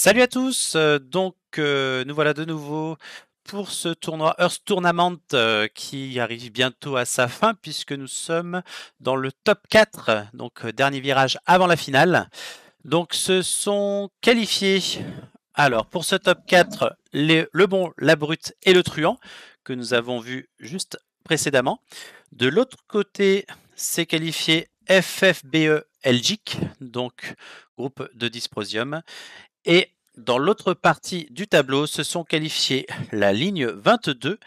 Salut à tous, euh, donc euh, nous voilà de nouveau pour ce tournoi Earth Tournament euh, qui arrive bientôt à sa fin puisque nous sommes dans le top 4, donc dernier virage avant la finale. Donc ce sont qualifiés, alors pour ce top 4, le bon, la brute et le truand que nous avons vu juste précédemment. De l'autre côté, c'est qualifié FFBE Elgic, donc groupe de dysprosium. Et dans l'autre partie du tableau, se sont qualifiés la ligne 22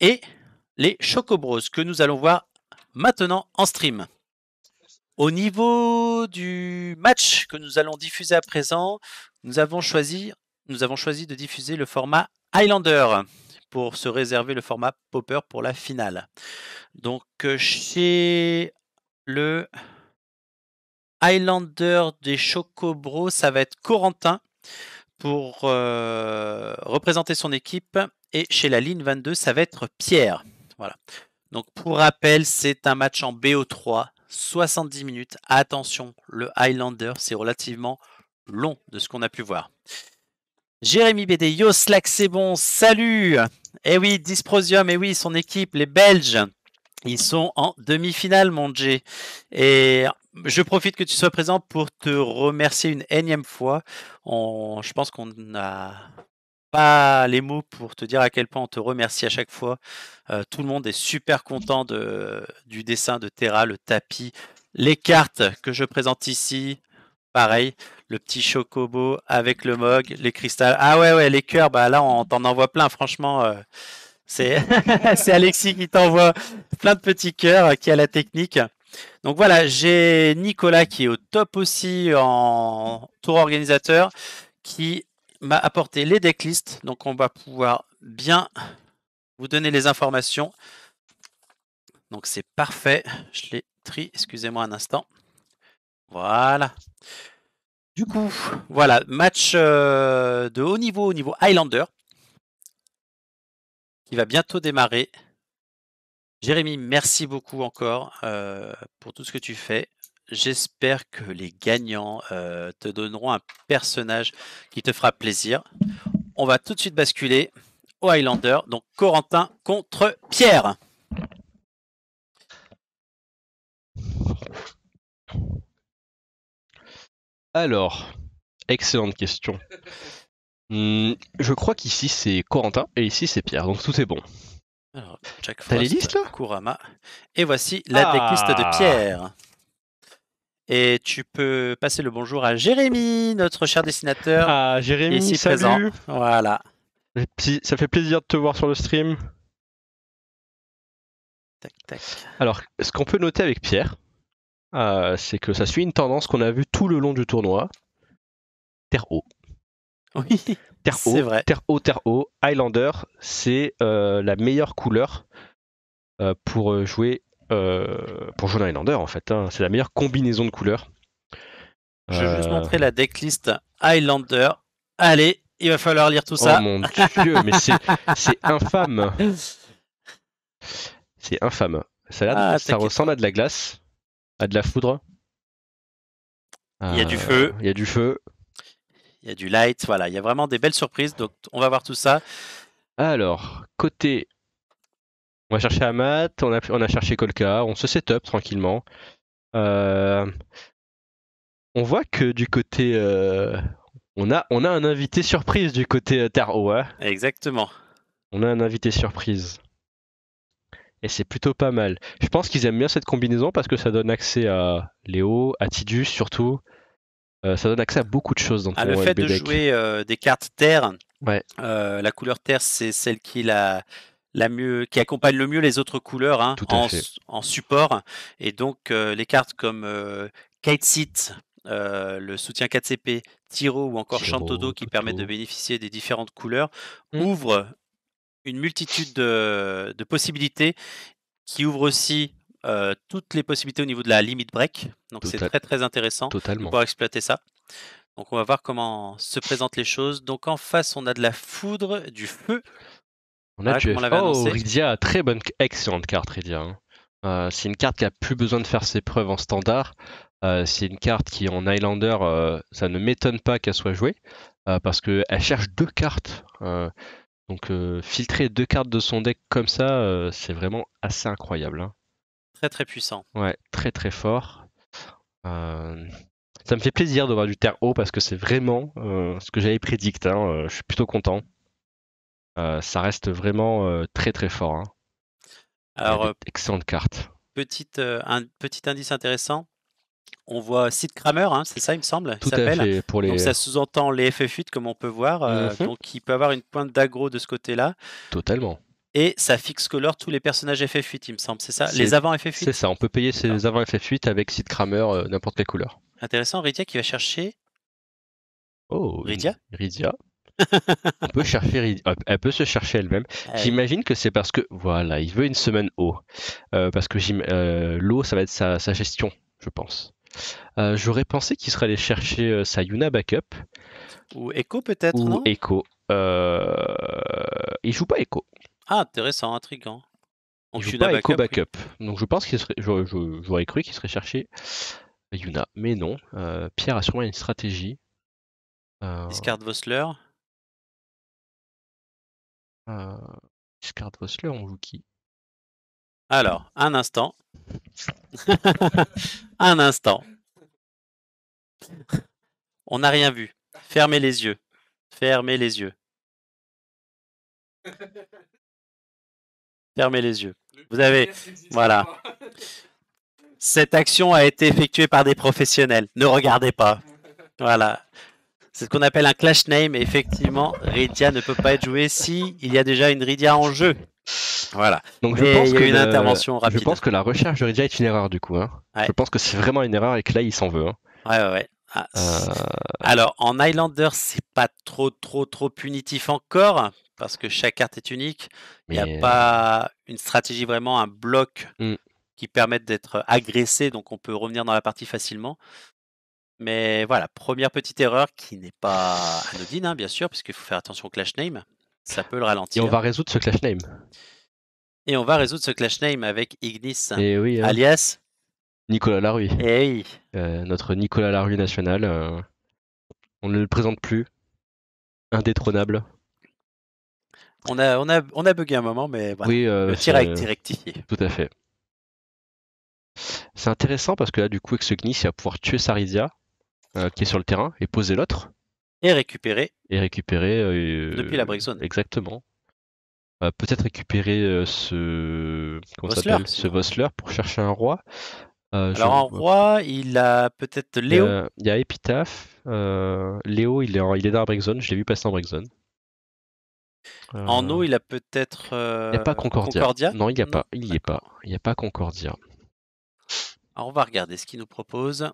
et les Chocobros que nous allons voir maintenant en stream. Au niveau du match que nous allons diffuser à présent, nous avons choisi, nous avons choisi de diffuser le format Highlander pour se réserver le format Popper pour la finale. Donc euh, chez le Highlander des Chocobros, ça va être Corentin pour euh, représenter son équipe. Et chez la ligne 22, ça va être Pierre. Voilà. Donc pour rappel, c'est un match en BO3, 70 minutes. Attention, le Highlander, c'est relativement long de ce qu'on a pu voir. Jérémy BD, yo c'est bon, salut Eh oui, Dysprosium, et eh oui, son équipe, les Belges. Ils sont en demi-finale, mon G. Et je profite que tu sois présent pour te remercier une énième fois. je pense qu'on n'a pas les mots pour te dire à quel point on te remercie à chaque fois. Euh, tout le monde est super content de, du dessin de Terra, le tapis, les cartes que je présente ici. Pareil, le petit chocobo avec le mog, les cristals. Ah ouais, ouais, les cœurs, bah là, on t'en envoie plein, franchement. Euh, C'est Alexis qui t'envoie plein de petits cœurs, euh, qui a la technique. Donc voilà, j'ai Nicolas qui est au top aussi en tour organisateur, qui m'a apporté les decklists. Donc on va pouvoir bien vous donner les informations. Donc c'est parfait. Je les trie, excusez-moi un instant. Voilà. Du coup, voilà, match euh, de haut niveau au niveau Highlander qui va bientôt démarrer. Jérémy, merci beaucoup encore euh, pour tout ce que tu fais. J'espère que les gagnants euh, te donneront un personnage qui te fera plaisir. On va tout de suite basculer au Highlander, donc Corentin contre Pierre. Alors, excellente question. Hmm, je crois qu'ici c'est Corentin et ici c'est Pierre, donc tout est bon. Alors, les listes, là Kurama. Et voici la ah. de Pierre. Et tu peux passer le bonjour à Jérémy, notre cher dessinateur. Ah, Jérémy, ici salut. Voilà. Ça fait plaisir de te voir sur le stream. Tac, tac. Alors, ce qu'on peut noter avec Pierre, euh, c'est que ça suit une tendance qu'on a vue tout le long du tournoi. Terre haut. Oui. Terre haut, Terre haut, terre Highlander, c'est euh, la meilleure couleur euh, euh, pour jouer pour jouer Highlander en fait. Hein. C'est la meilleure combinaison de couleurs. Je vais juste montrer la decklist Highlander. Allez, il va falloir lire tout ça. Oh mon dieu, mais c'est infâme. C'est infâme. ça ah, ressemble à de la glace, à de la foudre. Il y a du feu. Il y a du feu il y a du light, voilà, il y a vraiment des belles surprises, donc on va voir tout ça. Alors, côté. On va chercher Amat, on a, on a cherché Kolka, on se set up tranquillement. Euh, on voit que du côté. Euh, on, a, on a un invité surprise du côté euh, Taro. Hein. Exactement. On a un invité surprise. Et c'est plutôt pas mal. Je pense qu'ils aiment bien cette combinaison parce que ça donne accès à Léo, à Tidus surtout. Euh, ça donne accès à beaucoup de choses dans ah, Le fait de jouer euh, des cartes terre, ouais. Euh, la couleur terre, c'est celle qui la, la mieux, qui accompagne le mieux les autres couleurs hein, en, en, support. Et donc, les cartes comme Kite Seat, le soutien 4CP, Tiro ou encore Chantodo qui permettent de bénéficier des différentes couleurs mm. ouvrent une multitude de, de possibilités qui ouvrent aussi euh, toutes les possibilités au niveau de la limit break. Donc c'est très très intéressant totalement. pour exploiter ça. Donc on va voir comment se présentent les choses. Donc en face, on a de la foudre, du feu. On a du FA Ridia, très bonne, excellente carte Rydia, hein. euh, c'est une carte qui a plus besoin de faire ses preuves en standard. Euh, c'est une carte qui en Highlander, ça ne m'étonne pas qu'elle soit jouée parce qu'elle cherche deux cartes. donc filtrer deux cartes de son deck comme ça, c'est vraiment assez incroyable. Hein. Très puissant. Ouais, très très fort. Euh, ça me fait plaisir de voir du terre parce que c'est vraiment euh, ce que j'avais prédicté. Hein, euh, je suis plutôt content. ça reste vraiment très très fort. Hein. Alors, excellente carte. Petite, un petit indice intéressant. On voit Sid Kramer, hein, c'est ça, il me semble. pour ça sous-entend les FF8, comme on peut voir. Mmh donc il peut avoir une pointe d'aggro de ce côté-là. Totalement et ça fixe color tous les personnages FF8, il me semble, c'est ça Les avant FF8 C'est ça, on peut payer ses ah. avant FF8 avec Sid Kramer, euh, n'importe quelle couleur. Intéressant, Ridia qui va chercher. Oh, Ridia Ridia. on peut chercher, euh, elle peut se chercher elle-même. Ah J'imagine que c'est parce que, voilà, il veut une semaine eau. Euh, parce que l'eau, ça va être sa, gestion, je pense. J'aurais pensé qu'il serait allé chercher sa Yuna Backup. Ou Echo peut-être Ou Echo. il joue pas Echo. Ah, intéressant, intriguant. On joue pas backup, backup. Donc je pense qu'il serait, j'aurais cru qu'il serait cherché Yuna, mais non. Euh, Pierre a sûrement une stratégie. Euh, Discard Vossler. Euh, Discard Vossler, on joue qui Alors, un instant. un instant. On n'a rien vu. Fermez les yeux. Fermez les yeux. Fermez les yeux. Vous avez. Voilà. Cette action a été effectuée par des professionnels. Ne regardez pas. Voilà. C'est ce qu'on appelle un clash name. effectivement, Ridia ne peut pas être jouée si il y a déjà une Ridia en jeu. Voilà. Donc je pense qu'une une intervention rapide. Je pense que la recherche de Ridia est une erreur du coup. Hein. Je pense que c'est vraiment une erreur et que là il s'en veut. Hein. Ouais ouais. Ah, euh. Alors en Islander, c'est pas trop trop trop punitif encore parce que chaque carte est unique. Il n'y a euh pas une stratégie vraiment, un bloc mmh. qui permette d'être agressé, donc on peut revenir dans la partie facilement. Mais voilà, première petite erreur qui n'est pas anodine, hein, bien sûr, puisqu'il faut faire attention au clash name. Ça peut le ralentir. Et on va résoudre ce clash name. Et on va résoudre ce clash name avec Ignis, hein. alias Nicolas Larue. Et eh oui. Euh, notre Nicolas Larue national. Euh, on ne le présente plus. Indétrônable. On a, bugué un moment, mais Oui, euh, le tir rectifié. Tout à fait. C'est intéressant parce que là, du coup, avec ce Gnis, il va pouvoir tuer Sarizia, euh, qui est sur le terrain, et poser l'autre. Et récupérer. Et récupérer. Euh, Depuis la Breakzone. Exactement. Peut-être récupérer ce. Comment Vossler, Ce Vossler pour chercher un roi. Alors, un roi, il a peut-être Léo. Il y a Epitaph. Léo, il est, il est dans la Breakzone, je l'ai vu passer en Breakzone. En eau, euh, il a peut-être. Il n'y a pas euh, Concordia. non, il n'y a pas. Il n'y est pas. Il n'y a pas Concordia. Alors, on va regarder ce qu'il nous propose.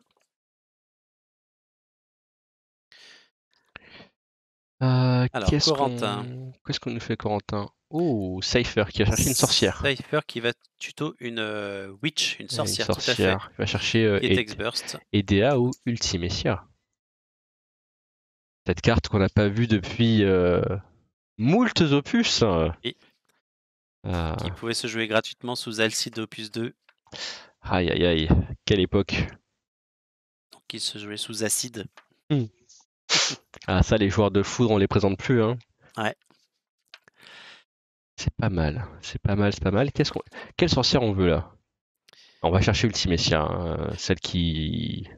Euh, qu'est-ce, qu'on... nous fait, Corentin Oh, Cypher qui va chercher une sorcière. Cypher qui va tuto une euh, witch, une sorcière. Une sorcière. Il va chercher Edea et ou ultimessia. Cette carte qu'on n'a pas vue depuis moult opus. Euh. Qui pouvait se jouer gratuitement sous Alcide Opus 2. Aïe aïe aïe, quelle époque. Donc qui se jouait sous acide. Hmm. ah ça les joueurs de foudre on les présente plus hein. Ouais. C'est pas mal, c'est pas mal, c'est pas mal. Qu'est-ce qu'on... Quelle sorcière on veut là On va chercher Ultimessia, euh, celle qui.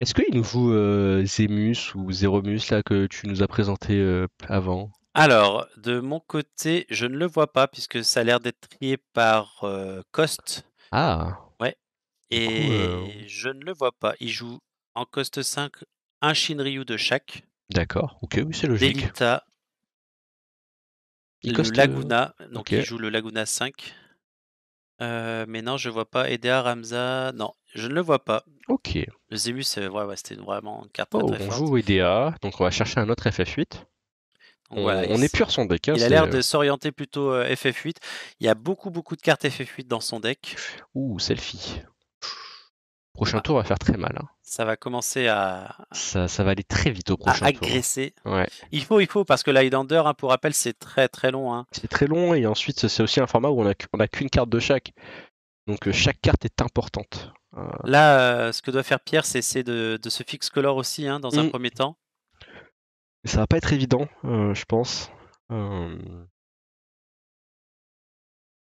Est-ce qu'il nous faut euh, Zemus ou Zeromus là que tu nous as présenté avant alors, de mon côté, je ne le vois pas puisque ça a l'air d'être trié par Cost. Ah, Ouais. Et je ne le vois pas. Il joue en Cost 5 un Shinryu de chaque, d'accord. Ok, oui, c'est logique. Delita, le Laguna, donc il joue le Laguna 5. mais non, je vois pas. Edea Ramza, non, je ne le vois pas. Ok. Le Zemus ouais, c'était vraiment une carte très Oh, très joue Edea, donc on va chercher un autre FF8. On, est pur son deck. Hein, il a l'air de s'orienter plutôt euh, FF8. Il y a beaucoup, beaucoup de cartes FF8 dans son deck. Ouh, selfie. Prochain bah. tour va faire très mal. Hein. Ça va commencer à. Ça, va aller très vite au prochain tour. Hein. agresser. Il faut, il faut, parce que l'Highlander, pour rappel, c'est très très long. C'est très long et ensuite c'est aussi un format où on n'a a qu'une carte de chaque. Donc euh, chaque carte est importante. Euh. Là, ce que doit faire Pierre, c'est de, de se fixe color aussi dans un mmh. premier temps. Ça va pas être évident, euh, je pense. Euh,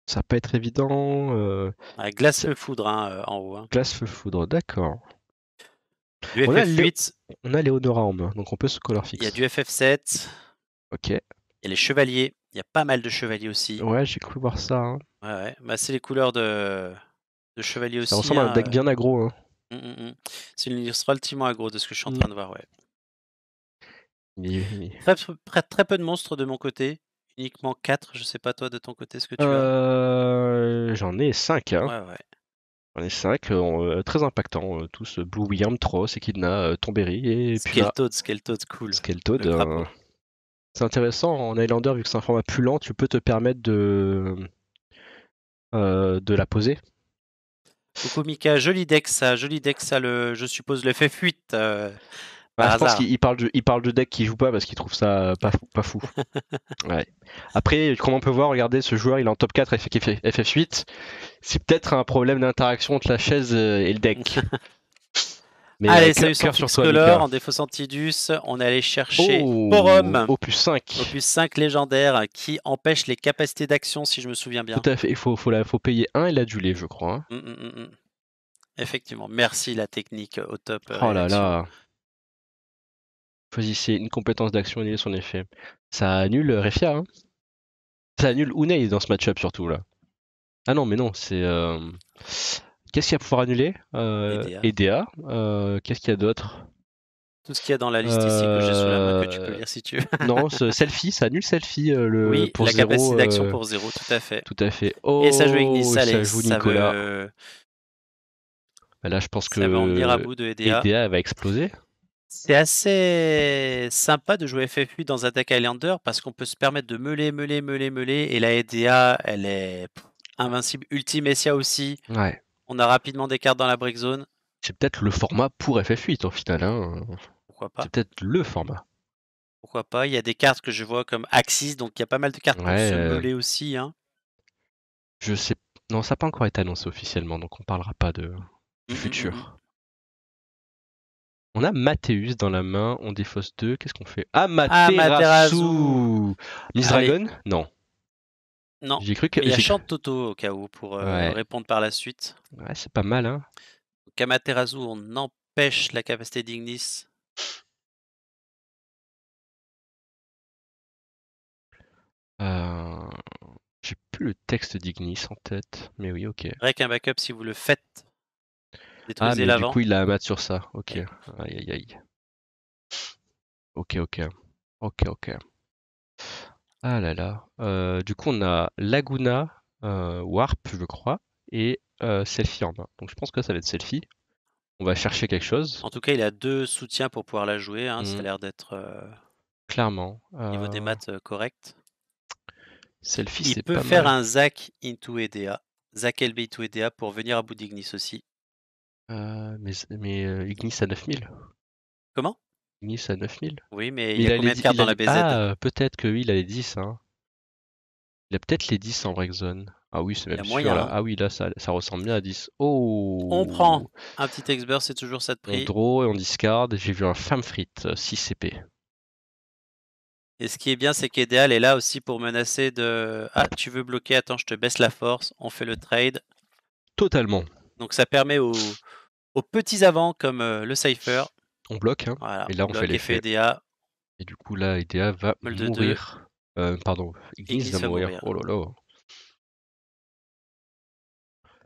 ça va pas être évident, euh, glace feu foudre, hein, en haut, hein. Glace feu foudre, d'accord. on a les on a donc on peut se color Il y a du FF7. OK. Il y a les chevaliers. Il y a pas mal de chevaliers aussi. Ouais, j'ai cru voir ça, hein. Ouais, bah, c'est les couleurs de de chevaliers Ça ressemble à un hein, deck bien agro hum, hum, hum. C'est une liste relativement agro de ce que je suis en mmh. train de voir, ouais. Très, peu de monstres de mon côté, uniquement 4. Je sais pas, toi, de ton côté, ce que tu euh... as. J'en ai 5. Hein. Ouais, J'en ai 5, euh, très impactants, euh, tous euh, Blue William, Tross, Echidna, Tomberry et Skeltoad, Skeltoad, cool. c'est intéressant. En Highlander, vu que c'est un format plus lent, tu peux te permettre de, de la poser. Coucou Mika, joli deck ça, joli deck ça, le, je suppose, le fait fuite. Ah, je pense qu'il parle, de, il parle de deck qui joue pas parce qu'il trouve ça euh, pas fou. Après, comme on peut voir, regardez, ce joueur il est en top 4 FF8. C'est peut-être un problème d'interaction entre la chaise euh, et le deck. Mais Allez, salut sur, sur Color, en défaut Santidus, on est allé chercher oh, au plus Opus 5. Opus 5 légendaire qui empêche les capacités d'action, si je me souviens bien. Tout à fait, il faut, payer 1 et l'aduler, je crois. Hein. Mm, mm, mm, Effectivement, merci la technique euh, au top. Oh là là. Choisissez une compétence d'action et son effet. Ça annule euh, Refia. Hein ça annule Unei dans ce match-up surtout là. Ah non, mais non, c'est. Euh, qu'est-ce qu'il y a à pouvoir annuler euh, EDA. Euh, qu'est-ce qu'il y a d'autre Tout ce qu'il y a dans la liste ici que j'ai sous la main que tu peux lire si tu veux. non, selfie, ça annule selfie le, oui, pour la zéro, capacité d'action pour zéro, tout à fait. Tout à fait. Oh, et ça joue avec oh, Nice, ça joue Nicolas. Bah là, je pense que. Ça va en venir à bout de EDA. va exploser. C'est assez sympa de jouer FFU dans Attack Islander parce qu'on peut se permettre de meuler, meuler, meuler, meuler. Et la EDA, elle est invincible. Ultime Essia aussi. Ouais. On a rapidement des cartes dans la break zone. C'est peut-être le format pour FF8 au final. Hein. Pourquoi pas C'est peut-être le format. Pourquoi pas Il y a des cartes que je vois comme Axis, donc il y a pas mal de cartes qui se euh, meuler aussi. Hein. Je sais. Non, ça n'a pas encore été annoncé officiellement, donc on parlera pas de hum, hum, futur. Hum, on a Mathéus dans la main, on défausse deux. qu'est-ce qu'on fait Ah, ah Materasu Miss Dragon Non. Non. J'ai cru il Chante Toto au cas où pour euh, répondre par la suite. Ouais, c'est pas mal, hein. on empêche la capacité d'Ignis. Euh, j'ai plus le texte d'Ignis en tête, mais oui, ok. Avec un backup, si vous le faites, ah, Du coup, il a un mat sur ça. Ok. Aïe, aïe, aïe. Ok, ok. Ok, ok. Ah là là. Euh, du coup, on a Laguna, euh, Warp, je crois, et euh, Selfie en main. Donc, je pense que ça va être Selfie. On va chercher quelque chose. En tout cas, il a deux soutiens pour pouvoir la jouer. Hein. Ça a mmh. l'air d'être. Clairement. Au niveau des maths correct. Selfie, il peut faire un Zac into EDA. Zac LB into EDA pour venir à bout d'Ignis aussi. Euh, mais mais euh, Ignis à 9000. Comment Ignis à 9000. Oui, mais il a, combien de cartes dans la BZ Ah, peut-être que oui, il a les 10. Hein. Il a peut-être les 10 en zone. Ah oui, c'est même sûr. Hein. Ah oui, là, ça, ressemble bien à 10. Oh On prend un petit x X-Burst c'est toujours ça de prix. On draw et on discard. J'ai vu un Femme Frite, euh, 6 CP. Et ce qui est bien, c'est qu'Edéal est là aussi pour menacer de Ah, tu veux bloquer, attends, je te baisse la force, on fait le trade. Totalement. Donc ça permet aux, petits avants comme euh, le Cypher. On bloque, hein, et là on, fait l'effet EDA. Et du coup là, EDA euh, va mourir. pardon, Ignis, va, mourir. Oh là là.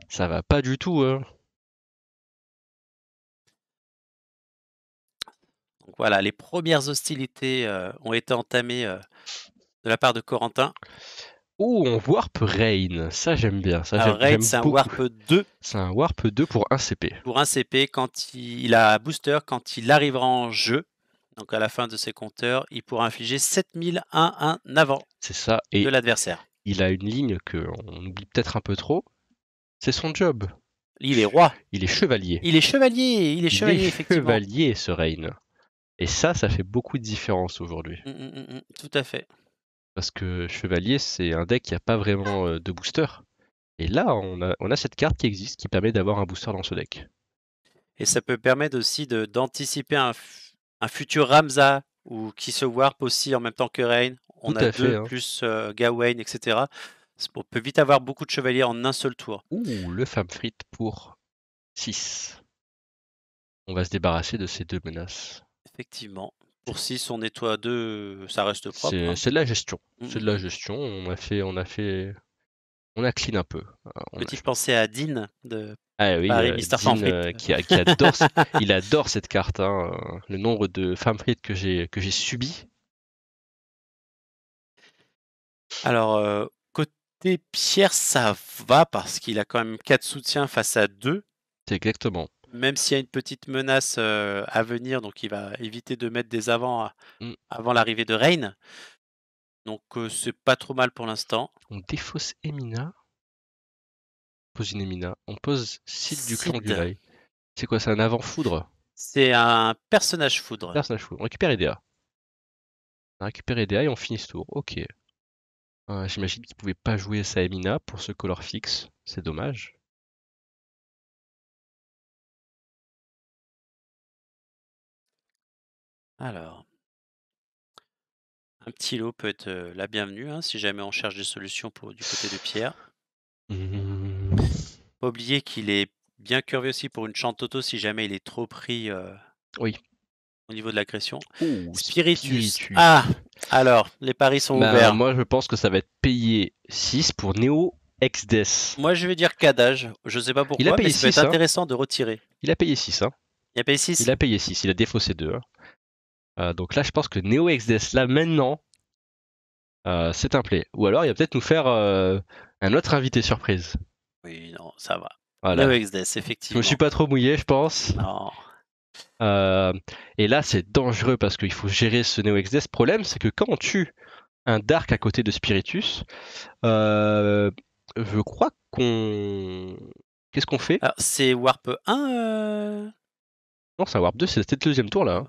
Ça va pas du tout, hein. Donc voilà, les premières hostilités euh, ont été entamées de la part de Corentin. Oh, on warp Rain. Ça, j'aime bien. Ça, Alors, c'est un warp 2. C'est un warp 2 pour 1 CP. Pour un CP, quand il, a booster, quand il arrivera en jeu, donc à la fin de ses compteurs, il pourra infliger 7001 1 avant C'est ça. Et de l'adversaire. Il a une ligne qu'on oublie peut-être un peu trop. C'est son job. Il est roi. Il est chevalier. Il est chevalier. Il est chevalier, il est chevalier, ce Rain. Et ça, ça fait beaucoup de différence aujourd'hui. Mm, mm, mm, tout à fait. Parce que Chevalier, c'est un deck qui n'a pas vraiment euh, de booster. Et là, on a, cette carte qui existe qui permet d'avoir un booster dans ce deck. Et ça peut permettre aussi d'anticiper un, futur Ramza ou qui se warp aussi en même temps que Rain. On a deux hein. plus euh, Gawain, etc. On peut vite avoir beaucoup de chevaliers en un seul tour. Ouh, le femme frite pour 6. On va se débarrasser de ces deux menaces. Effectivement pour 6, on nettoie 2, euh, ça reste propre. C'est, hein. de la gestion. Mm, c'est mm. de la gestion. On a fait, on a fait, on a clean un peu. Euh, Petit je pensais à Dean de ah, oui, euh, Mister Dean, qui, adore, il adore cette carte. Hein, le nombre de femmes frites que j'ai que j'ai subi. Alors côté Pierre, ça va parce qu'il a quand même 4 soutiens face à 2. exactement même s'il y a une petite menace euh, à venir, donc il va éviter de mettre des avants mmh. avant l'arrivée de Rain Donc euh, c'est pas trop mal pour l'instant. On défausse Emina. On pose une Emina. On pose Sid du clan du C'est quoi C'est un avant foudre C'est un personnage foudre. Personnage foudre. On récupère Idea. On récupère Idea et on finit ce tour. Ok. Euh, j'imagine qu'il pouvait pas jouer sa Emina pour ce color fixe. C'est dommage. Alors, un petit lot peut être, la bienvenue, hein, si jamais on cherche des solutions pour du côté de Pierre. Mmh. Pas oublier qu'il est bien curieux aussi pour une chante auto si jamais il est trop pris, Oui. au niveau de l'agression. Spiritus. Ah! Alors, les paris sont bah, ouverts. moi, je pense que ça va être payé 6 pour Neo ex Moi, je vais dire Cadage. Je sais pas Il a pourquoi, mais payé hein. intéressant de retirer. Il a payé 6, hein. Il a payé 6? Il a payé 6, il a défaussé 2, euh, donc là, je pense que Neo là, maintenant, euh, c'est un play. Ou alors, il va peut-être nous faire euh, un autre invité surprise. Oui, non, ça va. Voilà. Neo effectivement. Je me suis pas trop mouillé, je pense. Non. et là, c'est dangereux parce qu'il faut gérer ce Neo problème, c'est que quand on tue un Dark à côté de Spiritus, je crois qu'on. Qu'est-ce qu'on fait C'est Warp 1 Non, c'est Warp 2, c'était le deuxième tour là. Hein.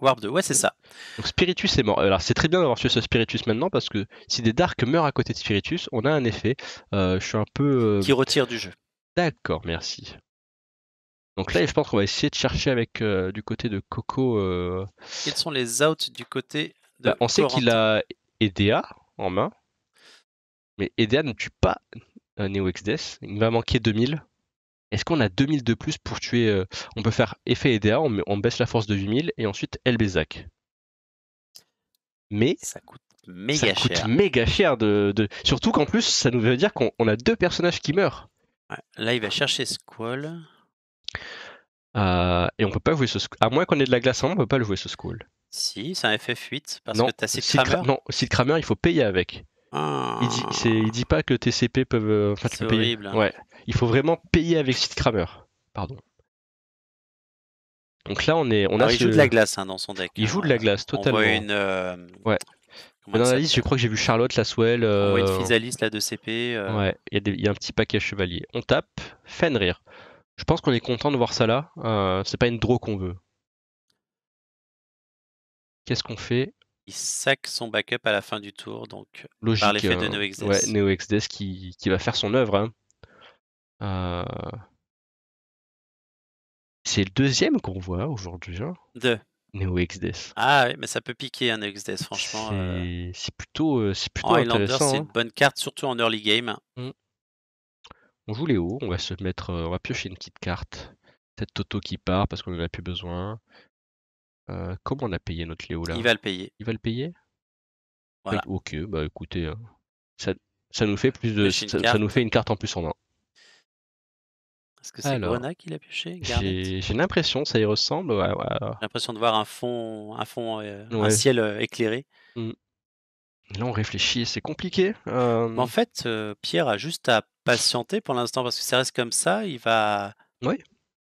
Warp 2, ouais, c'est ça. Donc Spiritus est mort. Alors c'est très bien d'avoir su ce Spiritus maintenant parce que si des Darks meurent à côté de Spiritus, on a un effet. Euh, je suis un peu. Euh, Qui retire du jeu. D'accord, merci. Donc là, je pense qu'on va essayer de chercher avec euh, du côté de Coco. Quels sont les outs du côté de bah, On sait qu'il a Edea en main, mais Edea ne tue pas Neo Death. Il va manquer 2000. Est-ce qu'on a 2000 de plus pour tuer euh, On peut faire effet EDA, on, on, baisse la force de 8000 et ensuite LBZAC. Mais ça coûte méga ça coûte cher. méga cher de, Surtout qu'en plus, ça nous veut dire qu'on a deux personnages qui meurent. Là, il va chercher Squall. Euh, et on peut pas jouer ce Squall. À moins qu'on ait de la glace en on peut pas le jouer ce Squall. Si, c'est un FF8 parce non, que t'as ses Cramer Non, de il faut payer avec. Ah. Il, dit, dit pas que TCP peuvent. Euh, horrible, Ouais. Il faut vraiment payer avec Sitcramer. Pardon. Donc là, on est. On a ah il joue de la glace hein, dans son deck. Il hein. joue de la glace, totalement. On voit une. Euh, ouais. dans la liste, je crois que j'ai vu Charlotte, la Euh... On voit une euh, là de CP. Ouais, il y, a y, a un petit paquet à chevalier. On tape Fenrir. Je pense qu'on est content de voir ça là. C'est pas une draw qu'on veut. Qu'est-ce qu'on fait il sac son backup à la fin du tour, donc Logique, par l'effet de euh, Ouais, qui, qui, va faire son œuvre. Hein. Euh, c'est le deuxième qu'on voit aujourd'hui. Hein. Deux. NeoXDes. Ah oui, mais ça peut piquer un hein, franchement. C'est plutôt, euh. c'est plutôt en intéressant. c'est hein. une bonne carte, surtout en early game. Mmh. On joue les hauts, on va se mettre, on va piocher une petite carte. Peut-être Toto qui part parce qu'on n'en a plus besoin. Euh, comment on a payé notre Léo là Il va le payer. Il va le payer ben, Ok, bah écoutez, hein. ça, ça, nous fait plus de, ça, nous fait une carte en plus en main. Est-ce que c'est Grona qui l'a pioché J'ai l'impression, ça y ressemble. J'ai l'impression de voir un fond, un fond, euh, un ciel euh, éclairé. Mmh. Là, on réfléchit, c'est compliqué. en fait, Pierre a juste à patienter pour l'instant parce que ça reste comme ça. Il va, oui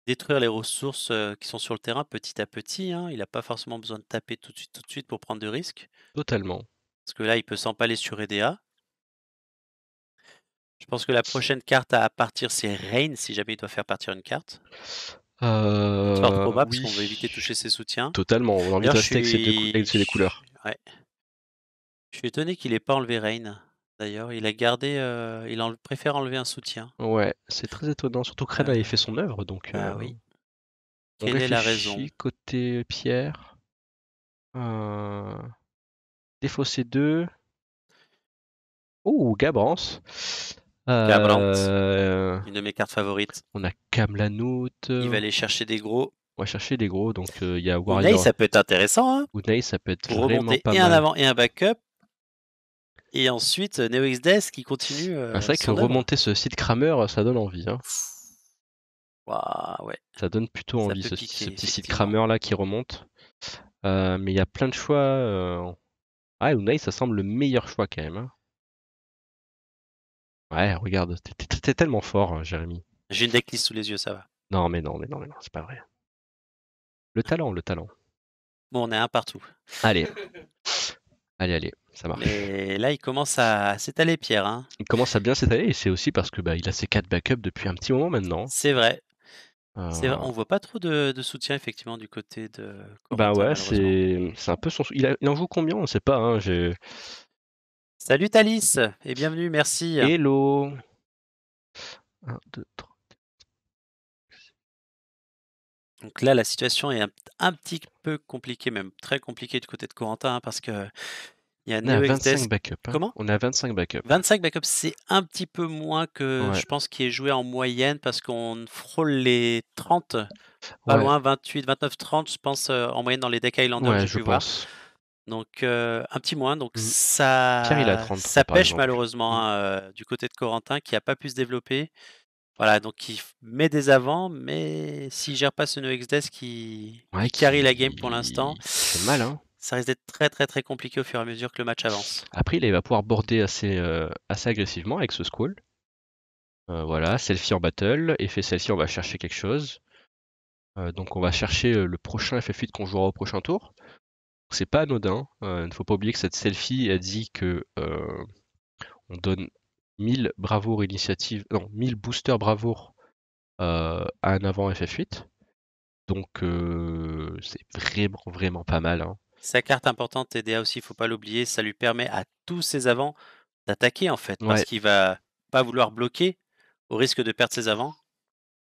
détruire les ressources qui sont sur le terrain petit à petit. Hein. Il n'a pas forcément besoin de taper tout de suite, tout de suite pour prendre de risques. Totalement. Parce que là, il peut s'empaler sur Edea Je pense que la prochaine carte à partir, c'est Rain, si jamais il doit faire partir une carte. Euh, probable, parce qu'on veut éviter de toucher ses soutiens. Totalement. On a envie de couleurs. Ouais. Je suis étonné qu'il n'ait pas enlevé Rain. D'ailleurs, il a gardé, euh, il préfère enlever un soutien. Ouais, c'est très étonnant, surtout que a avait ah fait son œuvre, donc Ah euh, oui. Quelle est la raison? côté Pierre. Euh... Défaussé 2. Oh, Gabrance. Gabrance, euh, une de mes cartes favorites. on a Kamlanout. Il va aller chercher des gros. on va chercher des gros, donc il y a Warrior. ça peut être intéressant, hein? ça peut être Pour vraiment remonter et un avant et un backup et ensuite euh, NeoXDesk qui continue. Euh, ah, c'est vrai que remonter ce site Kramer, ça donne envie. Hein. ouais. Ça donne plutôt envie ce, petit site Kramer là qui remonte. Euh, mais il y a plein de choix. Ah, Unai, ça semble le meilleur choix quand même. Hein. Ouais, regarde, t'es tellement fort, hein, Jérémy. J'ai une decklist sous les yeux, ça va. Non, mais non, mais non, mais non, c'est pas vrai. Le talent, le talent. Bon, on est un partout. Allez. allez, allez ça Et là, il commence à s'étaler, Pierre. Hein. Il commence à bien s'étaler et c'est aussi parce que bah, il a ses 4 backups depuis un petit moment maintenant. C'est vrai. On ne euh. on voit pas trop de, soutien effectivement du côté de. Corentin, bah ouais, c'est, un peu son. Il, en joue combien On sait pas. Hein, Salut Thalys et bienvenue, merci. Hello Donc là, la situation est un, petit peu compliquée, même très compliquée du côté de Corentin, parce que il y a, 25 backups. Hein. Comment On a 25 backups. 25 backups, c'est un petit peu moins que je pense qui est joué en moyenne parce qu'on frôle les 30. Pas loin, 28, 29, 30, je pense, euh, en moyenne dans les decks Highlanders, je pu voir. Donc euh, un petit moins, donc mmh. ça, ça pêche malheureusement mmh. hein, euh, du côté de Corentin qui n'a pas pu se développer. Voilà, donc il met des avants, mais s'il gère pas ce NoXDesk qui, qui, carry la game pour l'instant. C'est mal, hein ça risque d'être très très très compliqué au fur et à mesure que le match avance. Après, il va pouvoir border assez, euh, assez agressivement avec ce squall. Euh, voilà, selfie en battle, effet ci on va chercher quelque chose. Euh, donc on va chercher le prochain effet fuite qu'on jouera au prochain tour. C'est pas anodin, hein. il ne faut pas oublier que cette selfie a dit que on donne 1000 bravoure non, boosters bravoure à un avant FF8. Donc c'est vraiment vraiment pas mal. Hein. Sa carte importante TDA aussi, il faut pas l'oublier, ça lui permet à tous ses avants d'attaquer en fait, parce qu'il qu'il va pas vouloir bloquer au risque de perdre ses avants.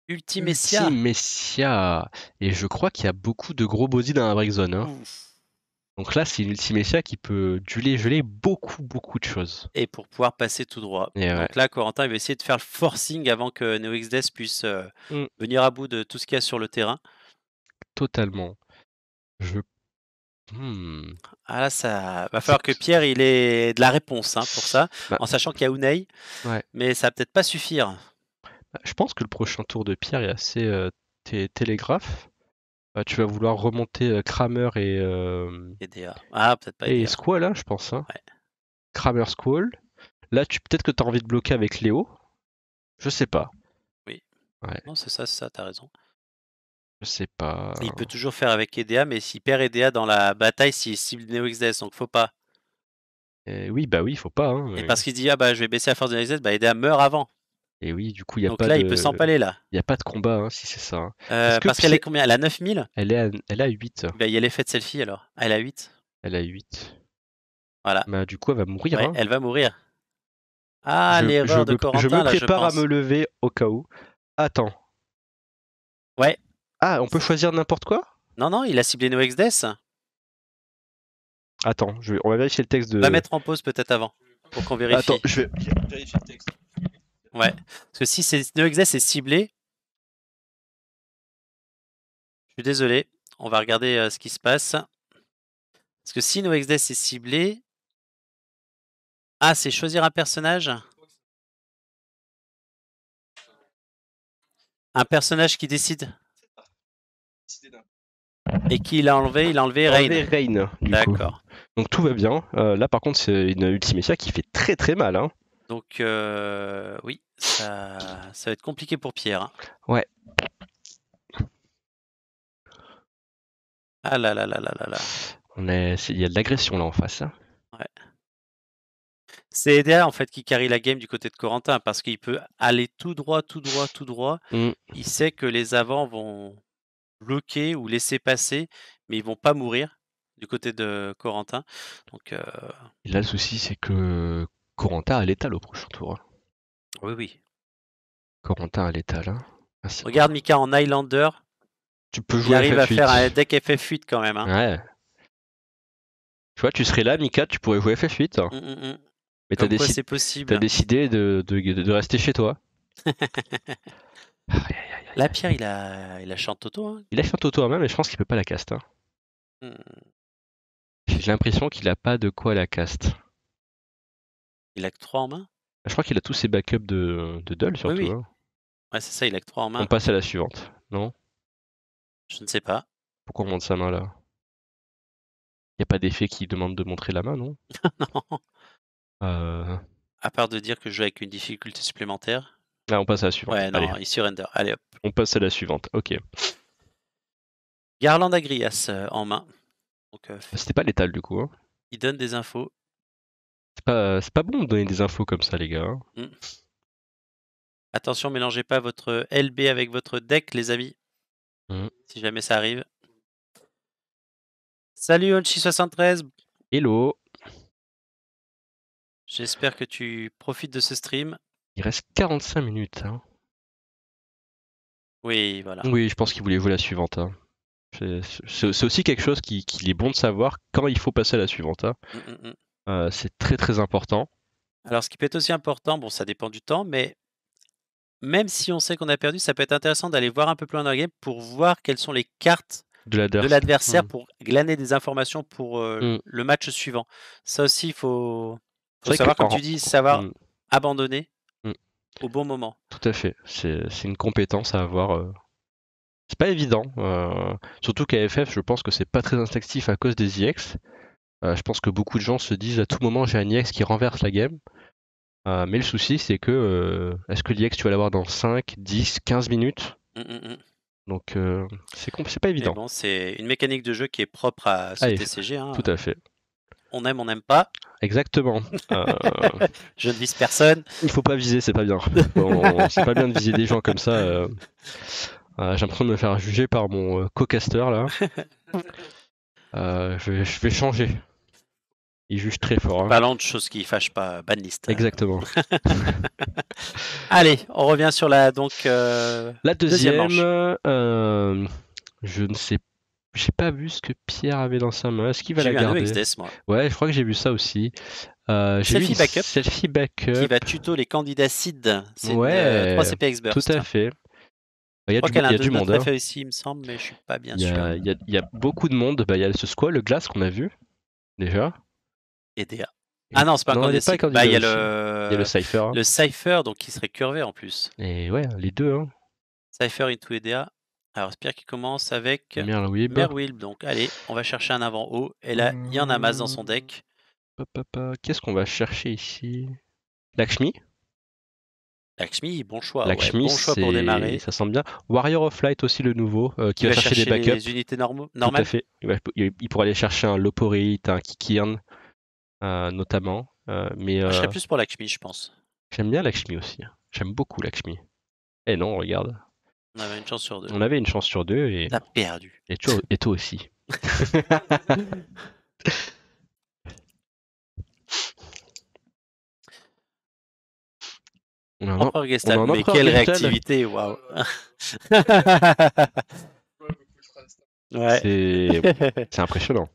Ultimessia. Ultimessia. Et je crois qu'il y a beaucoup de gros body dans la break zone. Hein. Donc là, c'est une Ultimessia qui peut duler, geler beaucoup, beaucoup de choses. Et pour pouvoir passer tout droit. Donc là, Corentin, il va essayer de faire le forcing avant que XDS puisse euh, mmh. venir à bout de tout ce qu'il y a sur le terrain. Totalement. Je Hmm. Ah là, ça va falloir que Pierre il ait de la réponse hein, pour ça, bah en sachant qu'il y a Unai, mais ça va peut-être pas suffire. Bah, je pense que le prochain tour de Pierre est assez euh, télégraphe. Bah, tu vas vouloir remonter euh, Kramer et, euh, Ah, et Squall, là, hein, je pense. Hein. Kramer Squall. Là, tu peut-être que tu as envie de bloquer avec Léo. Je sais pas. Oui. Non, c'est ça, c'est ça, t'as raison. Je sais pas. Il peut toujours faire avec EDA, mais s'il perd EDA dans la bataille, s'il cible Neo XDS, donc faut pas. Eh oui, bah oui, faut pas. Hein, et parce qu'il dit, ah bah je vais baisser la force de Neo bah EDA meurt avant. Et eh oui, du coup, il n'y a pas de. donc là, de... il peut s'empaler là. Il n'y a pas de combat, hein, si c'est ça. Hein. Euh, parce qu'elle est combien Elle a 9000 elle elle a 8. Bah, il y a l'effet de selfie alors. Ah, elle a 8. Elle a 8. Voilà. Bah, du coup, elle va mourir. Ouais, elle va mourir. Ah, l'erreur de me... Corentin. Je me prépare à me lever au cas où. Attends. Ouais, ah, on peut choisir n'importe quoi Non, non, il a ciblé NoX Death. Attends, je on va vérifier le texte de. On va mettre en pause peut-être avant pour qu'on vérifie. Attends, je vais vérifier le texte. Ouais. Parce que si c'est est ciblé, je suis désolé. On va regarder euh, ce qui se passe. Parce que si Noxdes est ciblé, ah, c'est choisir un personnage. Un personnage qui décide. Et qui l'a enlevé Il a enlevé Rain. D'accord. Donc tout va bien. Euh, là, par contre, c'est une Ultimecia qui fait très très mal. Hein. Donc, euh, oui, ça, va être compliqué pour Pierre. Hein. Ouais. Ah là là là là là là. On Il y a de l'agression là en face. Hein. Ouais. C'est Eda en fait qui carry la game du côté de Corentin parce qu'il peut aller tout droit, tout droit, tout droit. Mm. Il sait que les avants vont, bloquer ou laisser passer, mais ils vont pas mourir du côté de Corentin. Donc, euh là, le souci, c'est que Corentin a l'étal au prochain tour. Hein. Oui, oui. Corentin a l'étal. Hein. Ah, Regarde Mika en Highlander. Tu peux jouer à faire un deck FF8 quand même. Hein. Tu vois, tu serais là, Mika, tu pourrais jouer FF8. Mmh, mmh, mmh. Mais t'as décidé, As décidé de, rester chez toi. La Pierre, il a, il a Chantoto. Hein. Il a auto en main, mais je pense qu'il peut pas la caste. Hein. Hmm. J'ai l'impression qu'il a pas de quoi la caste. Il a que 3 en main Je crois qu'il a tous ses backups de, de Dull, surtout. Oui, hein. Ouais, c'est ça, il a que 3 en main. On passe à la suivante, non Je ne sais pas. Pourquoi on monte sa main là Il n'y a pas d'effet qui demande de montrer la main, non Non. Euh. À part de dire que je joue avec une difficulté supplémentaire on passe à la suivante. non, il surrender. Allez On passe à la suivante, ok. Garland Agrias euh, en main. Euh, ah, c'était pas létal du coup. Hein. il donne des infos. C'est pas, bon de donner des infos comme ça, les gars. Hein. Mm. Attention, mélangez pas votre LB avec votre deck, les amis. Mm. Si jamais ça arrive. Salut onchi 73 Hello. j'espère que tu profites de ce stream. Il reste 45 minutes. Hein. Oui, voilà. Oui, je pense qu'il voulait jouer la suivante. Hein. C'est- aussi quelque chose qui- qu'il est bon de savoir quand il faut passer à la suivante. Hein. Mm, mm, mm. Euh, c'est très très important. Alors, ce qui peut être aussi important, bon, ça dépend du temps, mais même si on sait qu'on a perdu, ça peut être intéressant d'aller voir un peu plus loin dans le game pour voir quelles sont les cartes De l'adversaire pour glaner des informations pour euh, le match suivant. Ça aussi, il faut, savoir, tu dis, savoir abandonner au bon moment. Tout à fait. C'est une compétence à avoir. Euh. C'est pas évident. Euh. surtout qu'à FF, je pense que c'est pas très instinctif à cause des IX. Euh, je pense que beaucoup de gens se disent à tout moment j'ai un IX qui renverse la game. mais le souci, c'est que est-ce que l'IX tu vas l'avoir dans 5, 10, 15 minutes mm, mm, mm. Donc c'est pas évident. c'est une mécanique de jeu qui est propre à ce hein. Tout à fait on aime, on n'aime pas. Exactement. Euh, je ne vise personne. Il faut pas viser, c'est pas bien. c'est pas bien de viser des gens comme ça. Euh... euh j'ai de me faire juger par mon euh, co-caster là. je, vais, changer. Il juge très fort. Pas hein. Parlant de choses qui fâche pas, banlist. Exactement. Allez, on revient sur la donc la deuxième. deuxième je ne sais pas j'ai pas vu ce que Pierre avait dans sa main. Est-ce qu'il va la garder un moi. Ouais, je crois que j'ai vu ça aussi. Euh, j'ai selfie, vu backup, selfie backup. Qui va tuto les candidats seed. ouais, 3 euh, CPX Tout à fait. Bah, il y a je du, y a du monde. Hein. il me semble, mais je suis pas bien y a, sûr. Il y, a, beaucoup de monde. Bah, il y a ce squall, le glace qu'on a vu déjà. Et DA. Ah non, c'est pas, un candidat, pas Bah, il y a le, hein. le Cypher. donc qui serait curvé en plus. Et ouais, les deux. Hein. Cypher into EDA. Alors, Spire qui commence avec Merwilb. Donc, allez, on va chercher un avant-haut. Et là, il y en a masse dans son mmh. deck. Qu'est-ce qu'on va chercher ici Lakshmi Lakshmi, bon choix. Lakshmi, bon choix pour démarrer. Ça sent bien. Warrior of Light aussi, le nouveau, euh, qui va, chercher, des backups. des unités normales. Tout à fait. Il, pourrait pourra aller chercher un Loporite, un Kikirn, euh, notamment. Euh, Je serais euh, plus pour Lakshmi, je pense. J'aime bien Lakshmi aussi. Hein. J'aime beaucoup Lakshmi. Eh non, regarde. On avait une chance sur deux. On avait une chance sur deux et. T'as perdu. Et toi, aussi. non, en, mais quelle réactivité, waouh! ouais. C'est impressionnant.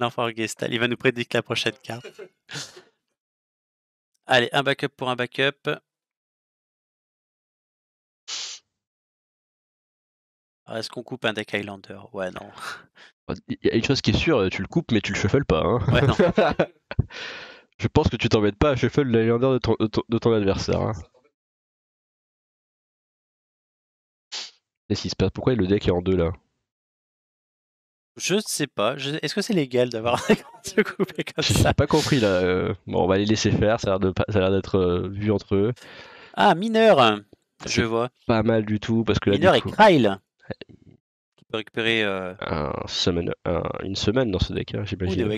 L'Empereur Gestalt, il va nous prédire la prochaine carte. Allez, un backup pour un backup. Ah, est-ce qu'on coupe un deck Highlander Ouais, non. Bah, il y a une chose qui est sûre, tu le coupes, mais tu le shuffles pas. Hein. Ouais, non. Je pense que tu t'embêtes pas à shuffle l'Highlander de ton, de ton, adversaire. Qu'est-ce hein. se passe Pourquoi le deck est en deux là Je sais pas. Est-ce que c'est légal d'avoir un deck coupé comme ça J'ai pas compris là. Euh, bon, on va les laisser faire, ça a l'air d'être euh, vu entre eux. Ah, mineur Je vois. Pas mal du tout parce que là, Mineur et Kyle qui peut récupérer euh, semaine, une semaine dans ce deck, hein, Neo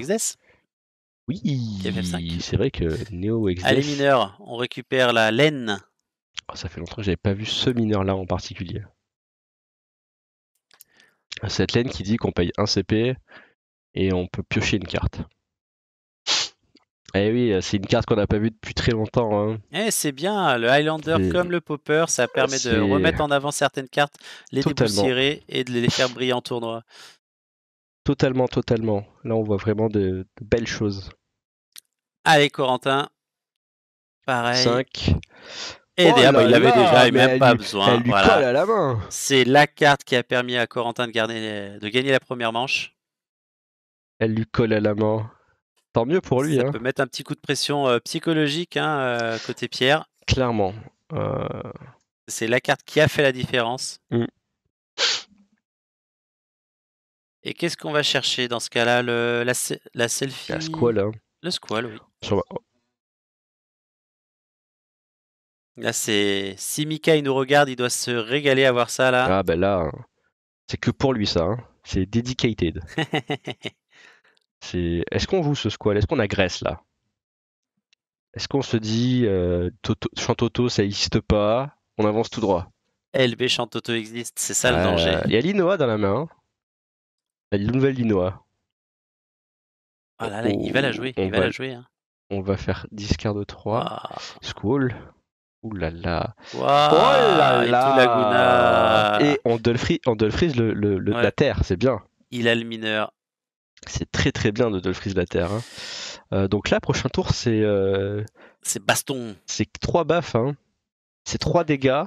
Oui, c'est vrai que Neo Exes. Allez mineur, on récupère la laine. Oh, ça fait longtemps que j'avais pas vu ce mineur-là en particulier. Cette laine qui dit qu'on paye un CP et on peut piocher une carte. Eh oui, euh, c'est une carte qu'on n'a pas vue depuis très longtemps. Hein. Eh, c'est bien, le Highlander comme le Popper, ça permet de remettre en avant certaines cartes, les dépoussiérer et de les faire briller en tournoi. Totalement, totalement. Là, on voit vraiment de, belles choses. Allez, Corentin. Pareil. 5. Et eh bah, il avait déjà, et même pas besoin. Voilà. C'est la carte qui a permis à Corentin de, garder, de gagner la première manche. Elle lui colle à la main. Tant mieux pour lui. Ça hein. peut mettre un petit coup de pression euh, psychologique hein, euh, côté Pierre. Clairement. Euh. C'est la carte qui a fait la différence. Mm. Et qu'est-ce qu'on va chercher dans ce cas-là le, la, la, selfie La squall. Hein. Le squall, oui. Là, c'est. Si Mika il nous regarde, il doit se régaler à voir ça là. Ah, ben là, hein. c'est que pour lui ça. C'est dedicated. est-ce qu'on joue ce squall Est-ce qu'on agresse là Est-ce qu'on se dit euh, Chantoto ça existe pas On avance tout droit. LB Chantoto existe, c'est ça le euh, danger. Il y a l'Inoa dans la main. La nouvelle Linoa. Ah il va la oh, jouer, hein. On va faire 10 quarts de 3. Squall. School. Ouh là là. Oh et on la terre, c'est bien. Il a le mineur. C'est très très bien de Dolph la terre. Hein. Euh, donc là, prochain tour, c'est. Euh, c'est baston. C'est trois baffes. Hein. C'est trois dégâts.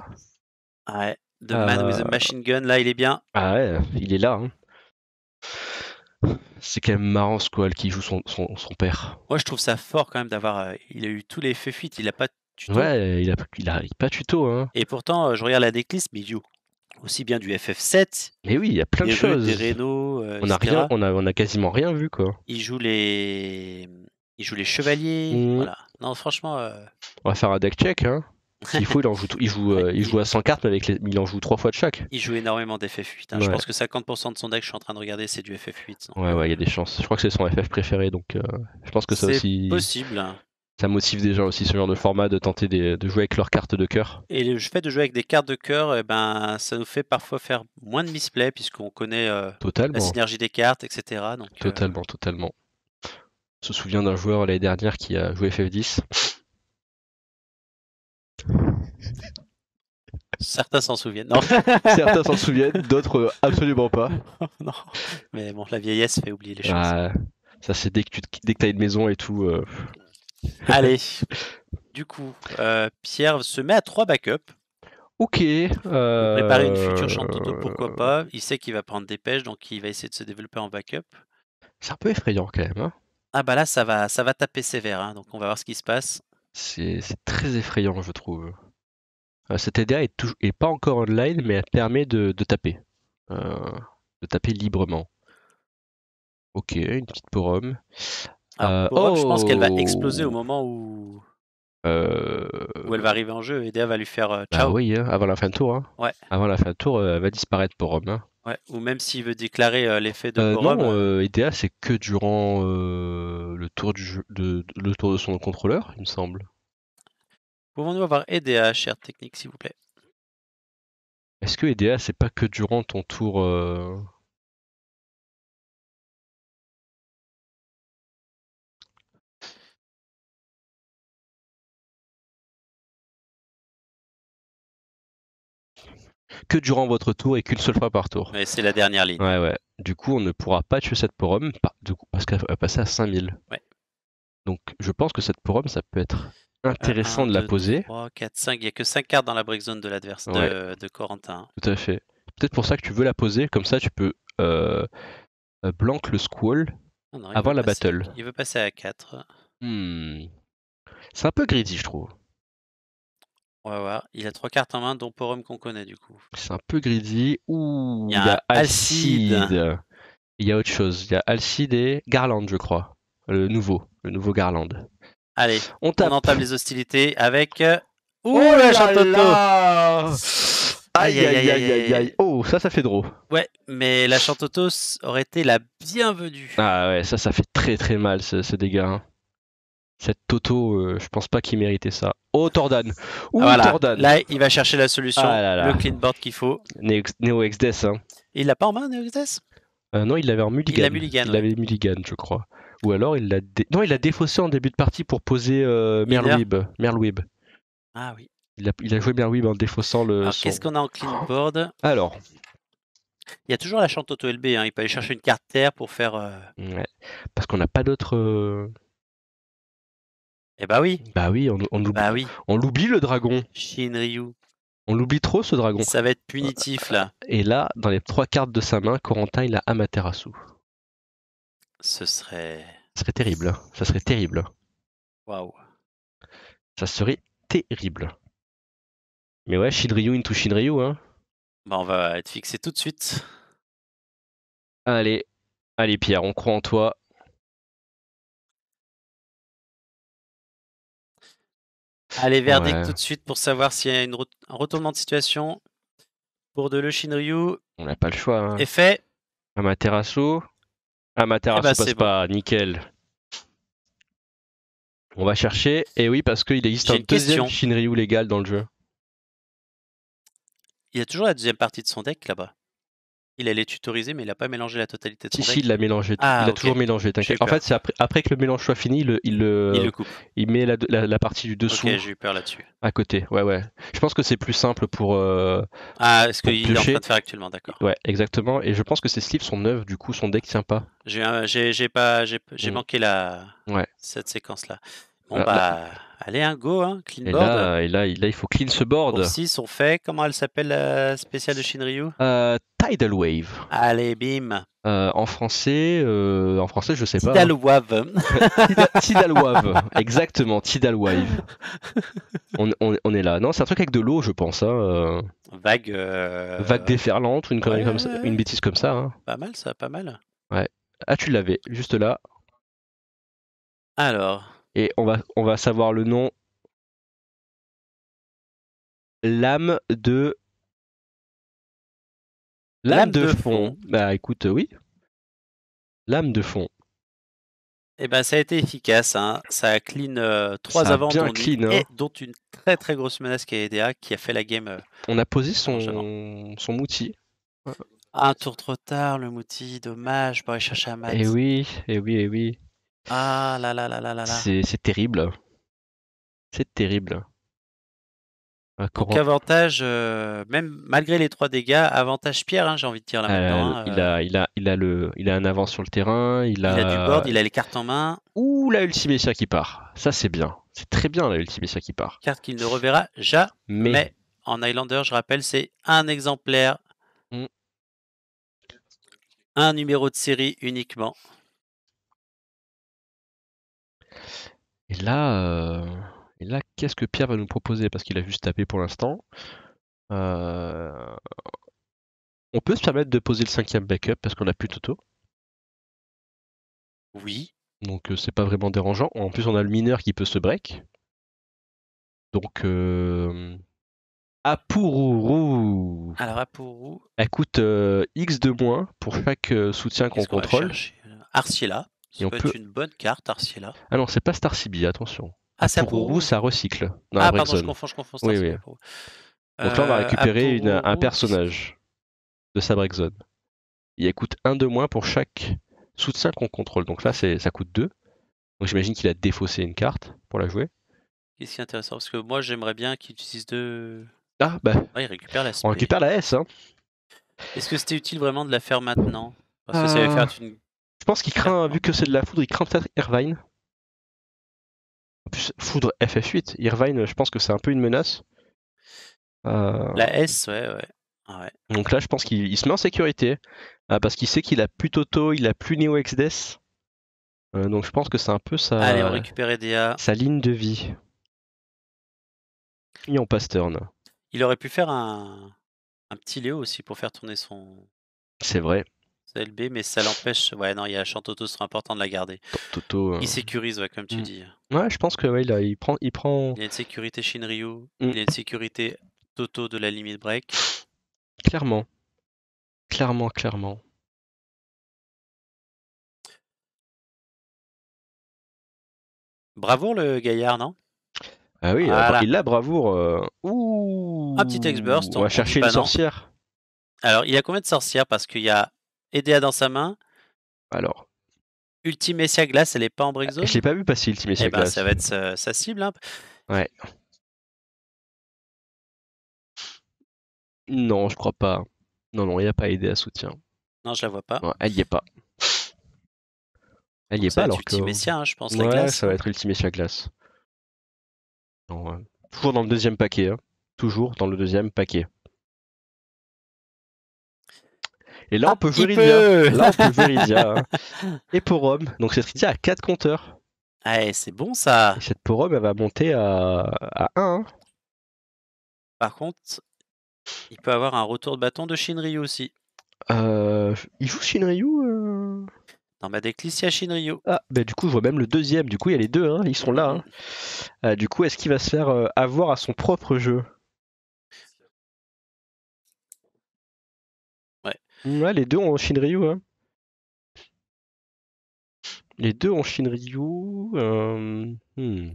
Ouais. The man euh, with the machine gun, là, il est bien. Ah ouais, il est là. Hein. C'est quand même marrant, ce Squall, qui joue son, son, son, père. Moi, je trouve ça fort quand même d'avoir. il a eu tous les feux fuites. Il a pas tuto. Ouais, il a, pas tuto. Hein. Et pourtant, je regarde la déclisse mais you aussi bien du FF7. Mais oui, il y a plein de choses. Euh, on n'a rien, on a, on a quasiment rien vu quoi. Il joue les, il joue les chevaliers. Mm. Voilà. Non, franchement. Euh, on va faire un deck check. Hein. S'il faut, il en joue, euh, il joue, à 100 cartes, mais avec il en joue trois fois de chaque. Il joue énormément d'FF8. Hein. Je pense que 50% de son deck, je suis en train de regarder, c'est du FF8. Hein. ouais, ouais, il y a des chances. Je crois que c'est son FF préféré, donc je pense que ça aussi. C'est possible. Hein ça motive des gens aussi ce genre de format de tenter de jouer avec leurs cartes de cœur. Et le fait de jouer avec des cartes de cœur, eh ben, ça nous fait parfois faire moins de misplay puisqu'on connaît euh, la synergie des cartes, etc. Euh, totalement, totalement. On se souvient d'un joueur l'année dernière qui a joué FF10. Certains s'en souviennent. Certains s'en souviennent, d'autres euh, absolument pas. mais bon, la vieillesse fait oublier les ah, choses. ça, c'est dès que tu dès que as une maison et tout. Allez, du coup, euh, Pierre se met à trois backups. Ok. Euh... Préparer une future chanteuse, pourquoi pas. Euh, il sait qu'il va prendre des pêches, donc il va essayer de se développer en backup. C'est un peu effrayant quand même. Hein. ah bah là, ça va, ça va taper sévère, hein, donc on va voir ce qui se passe. C'est très effrayant, je trouve. Euh, cette idea est, pas encore online, mais elle permet de, taper. de taper librement. Ok, une petite pour homme. Ah, euh, je pense qu'elle va exploser au oh! moment où... où elle va euh. arriver en jeu. Edea va lui faire bah ciao. oui, hein, avant la fin de tour. Hein. Avant la fin de tour, elle va disparaître pour Rome. Hein. ou même s'il veut déclarer l'effet de euh, Non, Edea, c'est que durant le, tour de, le tour de son contrôleur, il me semble. Pouvons-nous avoir Edea, chère technique, s'il vous plaît Est-ce que Edea c'est pas que durant ton tour que durant votre tour et qu'une seule fois par tour. Mais c'est la dernière ligne. Ouais, ouais. Du coup, on ne pourra pas tuer cette porum parce qu'elle va passer à 5000. Ouais. Donc, je pense que cette porum, ça peut être intéressant euh, de la poser. 4, 5. Il n'y a que 5 cartes dans la break zone de l'adversaire de, Corentin. Tout à fait. Peut-être pour ça que tu veux la poser. Comme ça, tu peux euh, euh le squall ah avant la battle. Il veut passer à 4. Hmm. C'est un peu greedy, je trouve. On va voir. Il a trois cartes en main, dont Porum qu'on connaît du coup. C'est un peu greedy. Ouh, il y a, Alcide. Il y a autre chose. Il y a Alcide et Garland, je crois. Le nouveau. Le nouveau Garland. Allez, on, entame les hostilités avec. Euh, oh Ouh, la Chantotos Aïe aïe, aïe aïe aïe aïe Oh, ça, ça fait drôle. Ouais, mais la Chantotos aurait été la bienvenue. Ah ouais, ça, ça fait très très mal ce, dégât. Hein cette Toto, euh, je pense pas qu'il méritait ça. Oh Tordan ah, Ouh, Là, il va chercher la solution, ah le clean board qu'il faut. Neo, Exdes. Hein. Il l'a pas en main, Neo XDES euh, Non, il l'avait en Mulligan. Il l'avait Mulligan, il Mulligan, je crois. Ou alors, il l'a non, il l'a défaussé en début de partie pour poser euh, Merlweeb. Ah oui. Il a, joué Merlweeb en défaussant le. Alors, qu'est-ce qu'on a en clean board Alors. Il y a toujours la chante Toto LB, hein. il peut aller chercher une carte terre pour faire. Euh, ouais. Parce qu'on n'a pas d'autres. Eh bah oui. Bah oui, on, l'oublie. On l'oublie bah le dragon. Shinryu. On l'oublie trop ce dragon. Ça va être punitif là. Euh, et là, dans les trois cartes de sa main, Corentin il a Amaterasu. Ce serait. Ce serait terrible. Hein. Ça serait terrible. Waouh. Ça serait terrible. Mais ouais, Shinryu into Shinryu, hein. Bah on va être fixé tout de suite. Allez, allez Pierre, on croit en toi. Allez, verdict tout de suite pour savoir s'il y a une un retournement de situation pour de le Shinryu. On n'a pas le choix. Effet. Hein. Amaterasu. Amaterasu eh ben, passe pas, nickel. On va chercher. Et oui, parce qu'il existe un deuxième Shinryu légal dans le jeu. Il y a toujours la deuxième partie de son deck là-bas. Il allait tutoriser, mais il n'a pas mélangé la totalité de son deck. il l'a mélangé. Ah, il a toujours mélangé, En fait, c'est après, que le mélange soit fini, il, met la, partie du dessous. Ok, j'ai eu peur là-dessus. À côté, ouais, ouais. Je pense que c'est plus simple pour. Euh, ah, ce qu'il est en train de faire actuellement, d'accord. Ouais, exactement. Et je pense que ses slips sont neufs, du coup, son deck tient pas. J'ai, pas, j'ai, mm. manqué la... cette séquence-là. Bon, euh, bah. Là. Allez, un hein, go, hein, clean et board. Là, et là, il faut clean ce board. 6, on fait. Comment elle s'appelle la spéciale de Shinryu euh, Tidal Wave. Allez, bim. Euh, en français, euh, en français, je sais Tidal hein. Wave. Euh, Tidal Wave. Exactement, Tidal Wave. On, est là. Non, c'est un truc avec de l'eau, je pense. Hein, Vague. Vague déferlante, une, une bêtise comme ça. Pas mal, ça, pas mal. Ouais. Ah, tu l'avais, juste là. Alors, et on va, on va savoir le nom. L'âme de. L'âme de, fond. Bah écoute, oui. L'âme de fond. et eh ben, ça a été efficace. Hein. Euh, ça a clean trois avant, hein. dont, une, très très grosse menace qui est qui a fait la game. Euh, on a posé son, son mouti. Un tour trop tard, le mouti, dommage. Bon, chercher un eh match. Et oui, et eh oui, et oui. Ah là là là là là. C'est terrible. C'est terrible. Donc avantage, euh, même malgré les trois dégâts, avantage Pierre, hein, j'ai envie de dire là euh, maintenant. Hein, euh. il, a, il, a, le, il a un avance sur le terrain, il a... du board, il a les cartes en main. Ouh, la Ultimecia qui part. Ça c'est bien. C'est très bien la Ultimecia qui part. Carte qu'il ne reverra jamais. Mais... En Highlander, je rappelle, c'est un exemplaire. Mm. Un numéro de série uniquement. Et là, euh, là, qu'est-ce que Pierre va nous proposer? Parce qu'il a juste tapé pour l'instant. Euh, on peut se permettre de poser le cinquième backup parce qu'on n'a plus Toto. Oui. Donc euh, c'est pas vraiment dérangeant. En plus, on a le mineur qui peut se break. Donc Apururu. Apourou Alors elle coûte, X de moins pour chaque, soutien qu'on contrôle. Ça peut, être une bonne carte, Arciela. Ah non, c'est pas Star attention. Ah, c'est ah, ça recycle. ah, pardon, je confonds, je confonds. Donc là, on va euh, récupérer ah, un personnage de sa break zone. Il coûte un de moins pour chaque soutien qu'on contrôle. Donc là, ça coûte 2. Donc j'imagine qu'il a défaussé une carte pour la jouer. Qu'est-ce qui est intéressant Parce que moi, j'aimerais bien qu'il utilise deux. Ah, bah. il récupère la On récupère la S. Hein. Est-ce que c'était utile vraiment de la faire maintenant Parce que ça va ah. faire une je pense qu'il craint, vu que c'est de la foudre, il craint peut-être Irvine. En plus, foudre FF8, Irvine, je pense que c'est un peu une menace. Euh, la S, ouais, ah ouais. Donc là, je pense qu'il se met en sécurité euh, parce qu'il sait qu'il a plus Toto, il a plus Neo XDES. Euh, donc je pense que c'est un peu sa, Allez, sa ligne de vie. Et on passe turn. Il aurait pu faire un, un petit Léo aussi pour faire tourner son. C'est vrai. LB, mais ça l'empêche. Ouais, non, il y a Chantoto, ce important de la garder. Euh, il sécurise, comme tu hmm. dis. Ouais, je pense que ouais, il prend, il prend. Il y a une sécurité Shinryu, hmm. il y a une sécurité Toto de la limite break. Clairement. Clairement, clairement. Bravo le gaillard, non Ah oui, il a bravoure. Euh, Un petit ex-burst. on va chercher une sorcière. Alors, il y a combien de sorcières Parce qu'il y a Edea dans sa main. Alors. Ultimessia Glace, elle est pas en brixo. Bah, je l'ai pas vu passer Ultimessia eh ben, Ça va être euh, sa, cible. Hein. Ouais. Non, je crois pas. Non, non, il n'y a pas Edea soutien. Non, je la vois pas. elle n'y est pas. Elle n'y est pas alors que... Hein, je pense, la glace. ça va être Ultimessia Glace. Toujours dans le deuxième paquet. Hein. Toujours dans le deuxième paquet. Et là, on peut jouer. Là, on peut Et pour Rome, donc cette Ridia a 4 compteurs. Ouais, c'est bon ça. cette pour Rome, elle va monter à, à 1. Hein. Par contre, il peut avoir un retour de bâton de Shinryu aussi. Euh, il joue Shinryu euh? Non, ma des il Shinryu. Ah, bah du coup, je vois même le deuxième. Du coup, il y a les deux, hein. ils sont là. Hein. Euh, du coup, est-ce qu'il va se faire avoir à son propre jeu Ouais, les deux ont Shinryu. Hein. Les deux ont Shinryu. Euh... Hmm.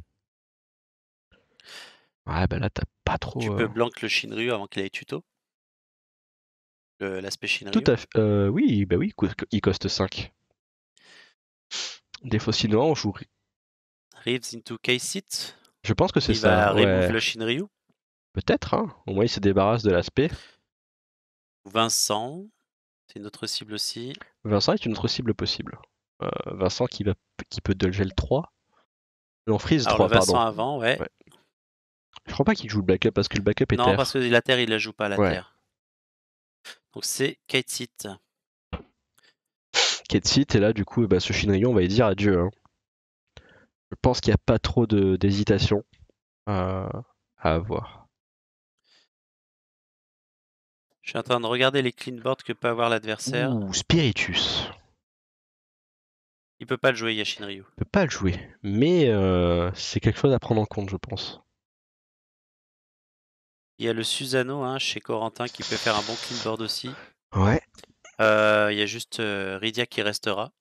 Ouais, bah là, t'as pas trop. Tu peux euh. blanquer le Shinryu avant qu'il ait tuto L'aspect Shinryu Tout à fait. Euh, oui, bah oui, il coste 5. Défaut sinon, on joue. Reeves into K-Sit Je pense que c'est ça. Il va le Shinryu Peut-être, hein. au moins il se débarrasse de l'aspect. Vincent. C'est une autre cible aussi. Vincent est une autre cible possible. Euh, Vincent qui, va, qui peut gel 3. Non, freeze 3, Vincent avant, ouais. Je crois pas qu'il joue le backup parce que le backup est non, terre. Non, parce que la terre, il la joue pas, la terre. Donc c'est Kate Seat et là, du coup, bah, ce chinois on va y dire adieu. Hein. Je pense qu'il n'y a pas trop d'hésitation euh, à avoir. Je suis en train de regarder les cleanboards que peut avoir l'adversaire. Ou Spiritus. Il peut pas le jouer, Yashin Il Il peut pas le jouer, mais euh, c'est quelque chose à prendre en compte, je pense. Il y a le Susano hein, chez Corentin qui peut faire un bon cleanboard aussi. Ouais. Euh, il y a juste euh, Ridia Rydia qui restera.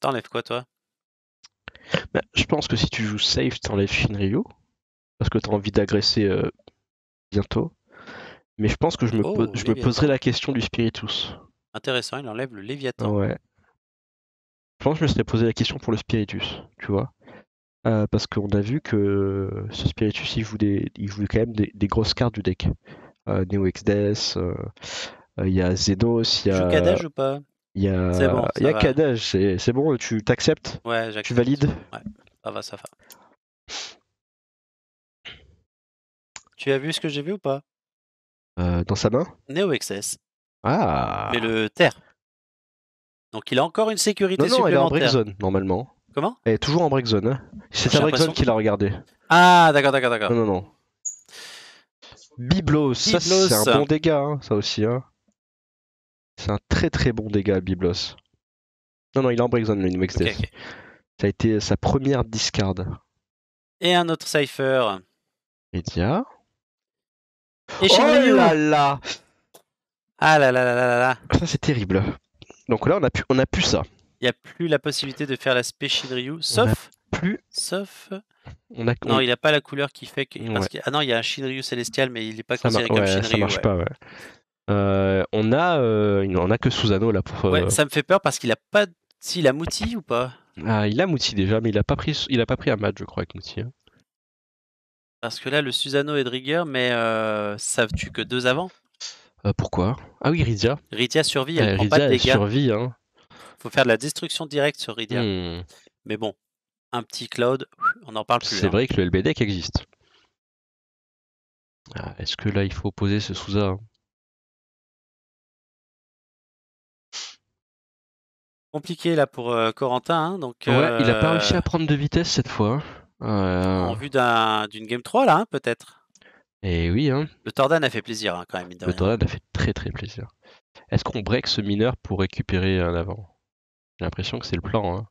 T'enlèves quoi, toi bah, Je pense que si tu joues safe, t'enlèves Shinryu parce que tu as envie d'agresser euh, bientôt. Mais je pense que je me, oh, poserai la question du spiritus. Intéressant, il enlève le Léviathan. Ouais. Je pense que je me serais posé la question pour le spiritus, tu vois. Euh, parce qu'on a vu que ce spiritus, il voulait quand même des, grosses cartes du deck. Euh, Neo Exdes, euh, il y a Zenos, il y a. ou pas Il y a, c'est bon, il y a cadage, c'est, bon, tu t'acceptes Ouais, j'accepte. Tu valides Ouais, ça va, ça va. Tu as vu ce que j'ai vu ou pas euh, Dans sa main Neo XS. Ah Mais le terre. Donc il a encore une sécurité non, non, est en break zone normalement. Comment Elle est toujours en break zone. Hein. C'est à sa break zone qu'il a regardé. Ah, d'accord, d'accord, d'accord. Non, non, non. Biblos, ça c'est un bon dégât, hein, ça aussi. hein. C'est un très très bon dégât, Biblos. Non, non, il est en break zone, le New Ça a été sa première discard. Et un autre cipher. Media oh là là Ah là là là là là Ça c'est terrible. Donc là on a pu, on a plus ça. Il n'y a plus la possibilité de faire l'aspect Shinryu, sauf... plus... Sauf... Non, il n'a pas la couleur qui fait... Que... Ah non, il y a un Shinryu célestial, mais il n'est pas considéré comme ouais, Ça marche pas, ouais. Euh, on a, on euh, a que Susano là pour. Ouais, euh, ça me fait peur parce qu'il a pas, s'il a Mouti ou pas. Ah, il a Mouti déjà, mais il a pas pris, pas pris un match, je crois, avec Mouti. Hein. Parce que là, le Susano est de rigueur, mais euh, savent-tu que deux avant euh, Pourquoi Ah oui, Rydia. Rydia survit, elle eh, prend pas de dégâts. survit, hein. Faut faire de la destruction directe sur Rydia. Hmm. Mais bon, un petit cloud, on en parle plus. C'est hein. vrai que le LBD existe. Ah, est-ce que là, il faut poser ce Sousa Compliqué là pour euh, Corentin. Hein, donc, il a pas réussi à euh, prendre de vitesse cette fois. En vue d'une game 3, là, hein, peut-être. Et eh oui. Hein. Le Tordan a fait plaisir, hein, quand même. Le Tordan a fait très très plaisir. Est-ce qu'on break ce mineur pour récupérer un avant J'ai l'impression que c'est le plan. Hein.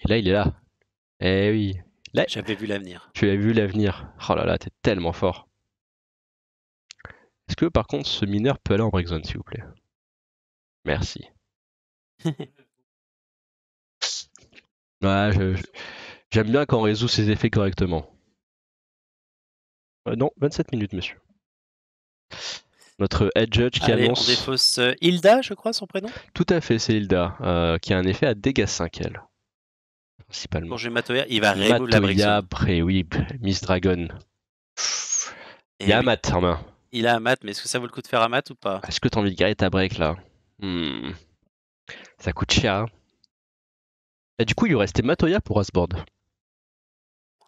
Et là, il est là. Eh oui. Là, J'avais vu l'avenir. Tu avais vu l'avenir. Oh là là, t'es tellement fort. Est-ce que par contre, ce mineur peut aller en break zone, s'il vous plaît Merci. Ouais, j'aime bien quand on résout ses effets correctement. Euh, non, 27 minutes, monsieur. Notre head judge qui Allez, on défausse euh, Hilda, je crois, son prénom. Tout à fait, c'est Hilda, euh, qui a un effet à dégâts 5, elle. Principalement. j'ai Matoya, il va remove la Matoya, après, oui, Miss Dragon. Il a Amat en main. il a un mat, mais est-ce que ça vaut le coup de faire un mat ou pas Est-ce que t'as envie de garder ta break là hmm. Ça coûte cher. Hein. Et du coup, il lui restait Matoya pour Asbord.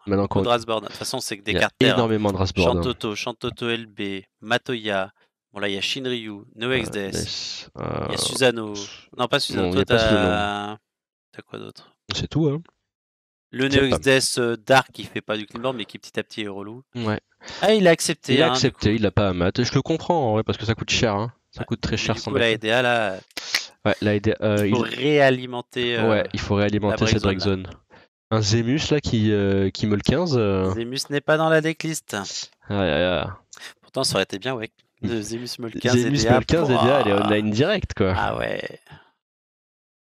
Maintenant, quand... de De toute façon, c'est que des cartes. Hein. Énormément de Rasbord. Chantoto, hein. Chantoto LB, Matoya. Bon, là, il y a Shinryu, Noexdes, euh, Il y a euh, Susano. Non, pas Susano. Toi, t'as. quoi d'autre C'est tout, hein. Le Neox euh, Dark qui fait pas du clean mais qui petit à petit est relou. Ouais. Ah, il a accepté. Il a hein, accepté, il l'a pas à mat. je le comprends en vrai parce que ça coûte cher. Ça coûte très cher sans coup, la EDA là, euh, euh, ouais, il faut réalimenter. il faut réalimenter cette break zone. Un Zemus là qui, euh, qui me le 15. Zemus n'est pas dans la decklist. Ah, ah, ah. Pourtant, ça aurait été bien, ouais. Zemus meule 15 Zemus et 15 elle est online direct, quoi. Ah ouais.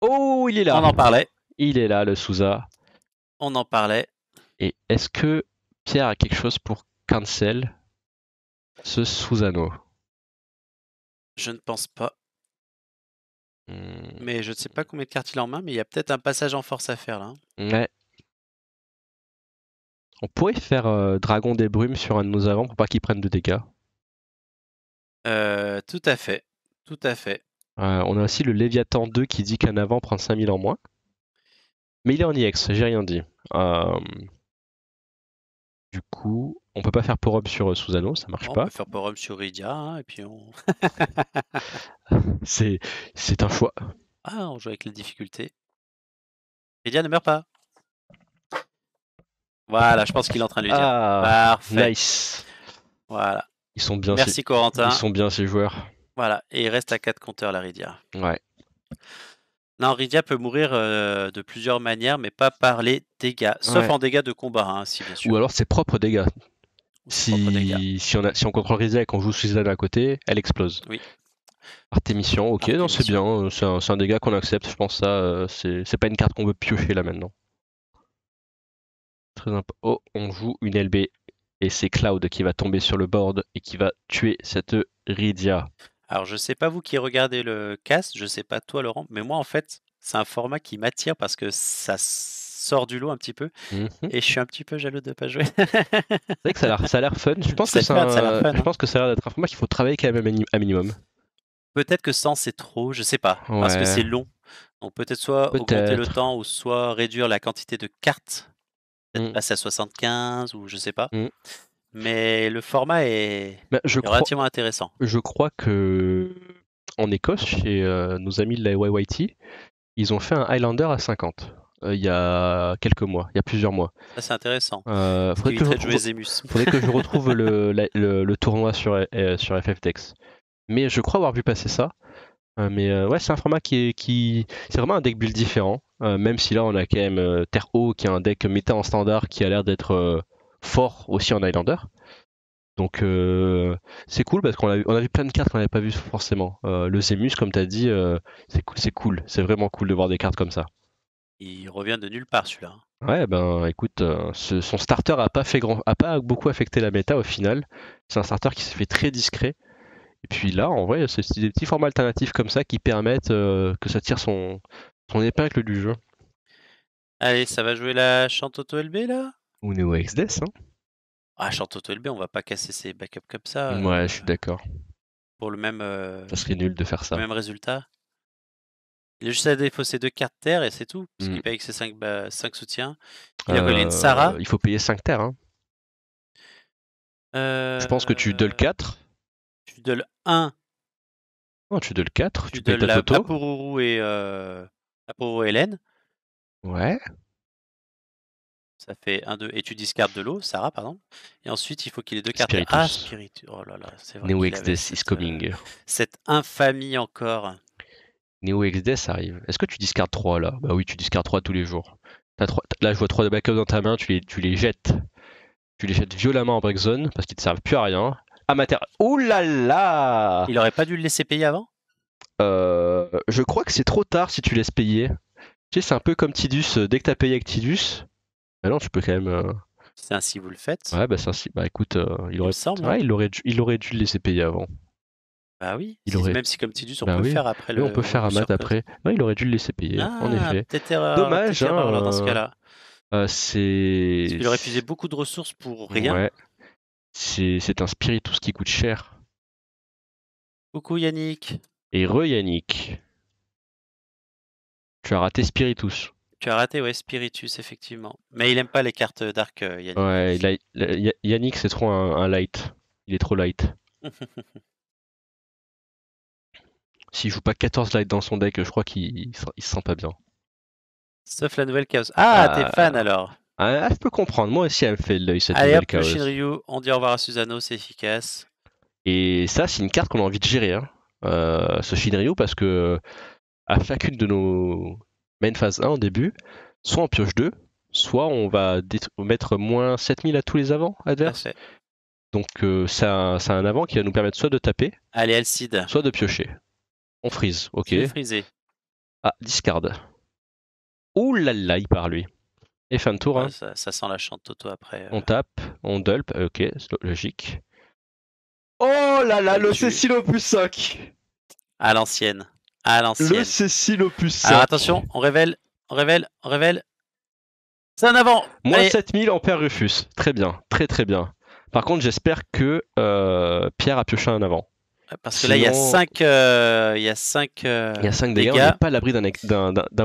Oh, il est là. On en parlait. Il est là, le Souza. On en parlait. Et est-ce que Pierre a quelque chose pour cancel ce Susano Je ne pense pas. Mmh. Mais je ne sais pas combien de cartes il a en main, mais il y a peut-être un passage en force à faire là. Hein. Ouais. On pourrait faire euh, Dragon des Brumes sur un de nos avants pour pas qu'il prenne de dégâts. Euh, tout à fait. Tout à fait. Euh, on a aussi le Léviathan 2 qui dit qu'un avant prend 5000 en moins. Mais il est en IX, j'ai rien dit. Euh, du coup, on peut pas faire pour-up sur euh, Susano, ça marche pas. on peut faire Porum sur Ridia, hein, et puis on... C'est c'est un choix. Ah, on joue avec la difficulté. Ridia ne meurt pas. Voilà, je pense qu'il est en train de lui dire. Ah, Parfait. nice. Voilà. Ils sont bien Merci Corentin. Ils sont bien ces joueurs. Voilà, et il reste à 4 compteurs la Ridia. Ouais. Non, Rydia peut mourir euh, de plusieurs manières, mais pas par les dégâts, sauf en dégâts de combat, hein, si bien sûr. Ou alors ses propres dégâts. Si, on, a, si on contrôle et qu'on joue Suzanne à côté, elle explose. Oui. Artémission, ok, non, c'est bien, euh, c'est un, dégât qu'on accepte, je pense, ça, euh, c'est pas une carte qu'on veut piocher là maintenant. Très Oh, on joue une LB et c'est Cloud qui va tomber sur le board et qui va tuer cette Rydia. Alors, je sais pas vous qui regardez le cast, je sais pas toi, Laurent, mais moi, en fait, c'est un format qui m'attire parce que ça sort du lot un petit peu. Mmh et je suis un petit peu jaloux de ne pas jouer. c'est vrai que ça a l'air fun. Je pense, que ça a l'air d'être un format qu'il faut travailler quand même un minimum. Peut-être que 100 c'est trop, je sais pas, parce que c'est long. Donc peut-être soit augmenter le temps ou soit réduire la quantité de cartes, peut-être mmh. passer à 75 ou je sais pas. Mmh mais le format est, bah, relativement intéressant. Je crois que en Écosse, chez euh, nos amis de la YYT, ils ont fait un Highlander à 50 euh, il y a quelques mois, il y a plusieurs mois. c'est intéressant. Euh, faudrait, que je retrouve, le, tournoi sur, sur FFTex. Mais je crois avoir vu passer ça. mais ouais, c'est un format qui est. Qui... C'est vraiment un deck build différent. même si là, on a quand même Terre Haut qui est un deck méta en standard qui a l'air d'être fort aussi en Highlander. Donc euh, c'est cool parce qu'on a, vu plein de cartes qu'on n'avait pas vu forcément. Euh, le Zemus, comme tu as dit, euh, c'est cool, c'est vraiment cool de voir des cartes comme ça. Il revient de nulle part celui-là. Ouais, ben écoute, son starter a pas fait grand, a pas beaucoup affecté la méta au final. C'est un starter qui s'est fait très discret. Et puis là, en vrai, c'est des petits formats alternatifs comme ça qui permettent que ça tire son, son épingle du jeu. Allez, ça va jouer la chante auto LB là ou au XDS. Hein. Ah, Chantoto LB, on va pas casser ses backups comme ça. Ouais, euh, je suis d'accord. Pour le même. Euh, ça serait nul de faire ça. même résultat. Il a juste à défausser deux cartes terre et c'est tout. Parce qu'il mm. paye avec ses 5 bah, soutiens. Il a une euh, Sarah. Il faut payer 5 terres. Hein. je pense que tu dolles 4. Tu dull 1. Non, tu le 4. Tu, tu payes ta la photo. et, euh, Hélène. Ouais. Ça fait 1, 2. Et tu discardes de l'eau, Sarah, pardon. Et ensuite, il faut qu'il ait deux cartes. Ah, Spiritus. Oh là là, c'est vrai. Neo is coming. Cette infamie encore. Neo des arrive. Est-ce que tu discardes 3 là Bah oui, tu discardes 3 tous les jours. Là, je vois 3 de backup dans ta main, tu les, tu les jettes. Tu les jettes violemment en break zone parce qu'ils ne servent plus à rien. Amateur. Oh là là Il aurait pas dû le laisser payer avant euh, Je crois que c'est trop tard si tu laisses payer. Tu sais, c'est un peu comme Tidus. Euh, dès que tu payé avec Tidus, ah non, tu peux quand même. Euh, c'est ainsi vous le faites. Ouais, bah, c'est ainsi. bah écoute, euh, il aurait. ouais, hein. il aurait, dû, il aurait dû le laisser payer avant. Bah oui. Même si, comme tu dis, on bah peut faire après le. on peut faire un après. Non, il aurait dû le laisser payer, Ah, en effet. Dommage, hein, dans ce hein. cas-là. Euh, c'est. Il aurait puisé beaucoup de ressources pour rien. Ouais. C'est c'est un spirit, tout ce qui coûte cher. Coucou Yannick. Et re Yannick. Tu as raté Spiritus. Tu as raté, ouais, Spiritus, effectivement. Mais il aime pas les cartes Dark, euh, Yannick. Ouais, Yannick, c'est trop un, light. Il est trop light. S'il joue pas 14 light dans son deck, je crois qu'il il, se sent pas bien. Sauf la nouvelle Chaos. Ah, ah. t'es fan alors ah, Je peux comprendre, moi aussi elle me fait l'œil cette Allez, nouvelle Chaos. Le Shinryu, on dit au revoir à Susano, c'est efficace. Et ça, c'est une carte qu'on a envie de gérer, hein. Euh, ce Shinryu, parce que à chacune de nos main phase 1 au début, soit on pioche 2, soit on va mettre moins 7000 à tous les avants adverses. Donc euh, c'est ça, un avant qui va nous permettre soit de taper, Allez, Alcide. soit de piocher. On freeze, ok. Frisé. Ah, discard. Ouh là là, il part lui. Et fin de tour. Hein. ça, sent la chante Toto après. Euh. On tape, on dulp, ok, logique. Oh là là, le Cécile plus 5 À l'ancienne. Le Cécile Opus attention, on révèle, on révèle, on révèle. C'est un avant Moins 7000 Ampère Rufus. Très bien, très très bien. Par contre, j'espère que euh, Pierre a pioché un avant. Parce que là, il y a 5 euh, Il y a 5 euh, Il y a 5 dégâts. On n'est pas à l'abri d'un,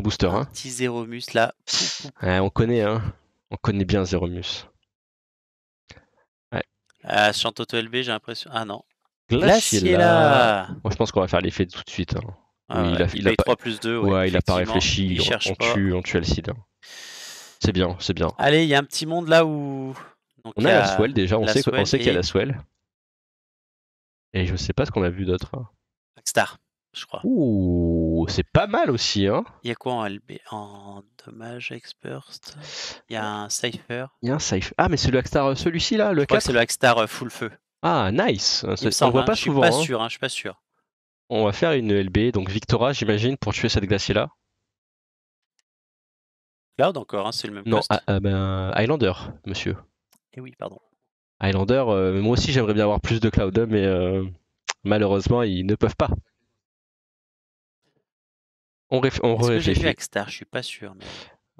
booster. Un hein. Petit Zéromus là. on connaît, hein. On connaît bien Zéromus. Ouais. Euh, LB, j'ai l'impression. Ah non. Glacier là. Moi, je pense qu'on va faire l'effet tout de suite. Hein. Ah il a, il pas, plus 2. Ouais, il a pas réfléchi. Il on, on tue, on tue Alcide. C'est bien, c'est bien. Allez, il y a un petit monde là où. on a, la Swell déjà, on sait, qu'il y a la Swell. Et je sais pas ce qu'on a vu d'autre. Hein. Star, je crois. Ouh, c'est pas mal aussi. Hein. Il y a quoi en LB En dommage, expert Il y a un Cypher. Il y a un Cypher. Ah, mais c'est le Axtar euh, celui-ci là, le je 4 C'est le Axtar euh, Full Feu. Ah, nice. on ne voit hein. pas je souvent. Suis pas hein. sûr, je suis pas sûr. On va faire une LB, donc Victora, j'imagine, pour tuer cette glacier-là. Cloud encore, hein, c'est le même Non, poste. Ah, ah, ben, Highlander, monsieur. Eh oui, pardon. Highlander, euh, moi aussi j'aimerais bien avoir plus de Cloud, mais euh, malheureusement ils ne peuvent pas. On, on j'ai vu Axstar Je suis pas sûr. Mais...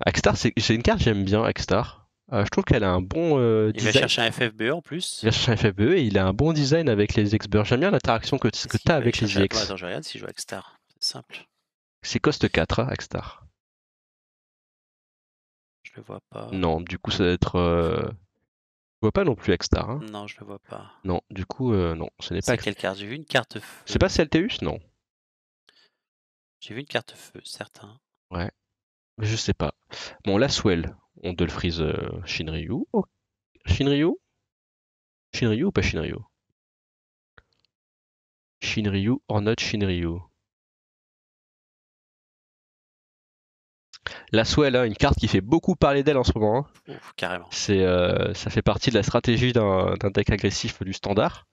Axstar, c'est une carte j'aime bien, Axstar. Euh, je trouve qu'elle a un bon design. Euh, il va chercher un FFBE en plus. Il va chercher un FFBE et il a un bon design avec les x J'aime bien l'interaction que, que tu as avec les X Attends, je regarde si je joue avec Star. C'est simple. C'est cost 4, hein, avec Star. Je le vois pas. Non, du coup, ça doit être. Euh, je vois pas non plus X-Star. Hein. Non, je le vois pas. Non, du coup, non, ce n'est pas. C'est quelle carte J'ai vu une carte feu. C'est pas Celteus, non J'ai vu une carte feu, certain. Ouais. Je sais pas. Bon, Laswell, on de le euh, Shinryu. Shinryu Shinryu ou pas Shinryu Shinryu or not Shinryu Laswell, hein, une carte qui fait beaucoup parler d'elle en ce moment. Hein. carrément. Euh, ça fait partie de la stratégie d'un, deck agressif du standard.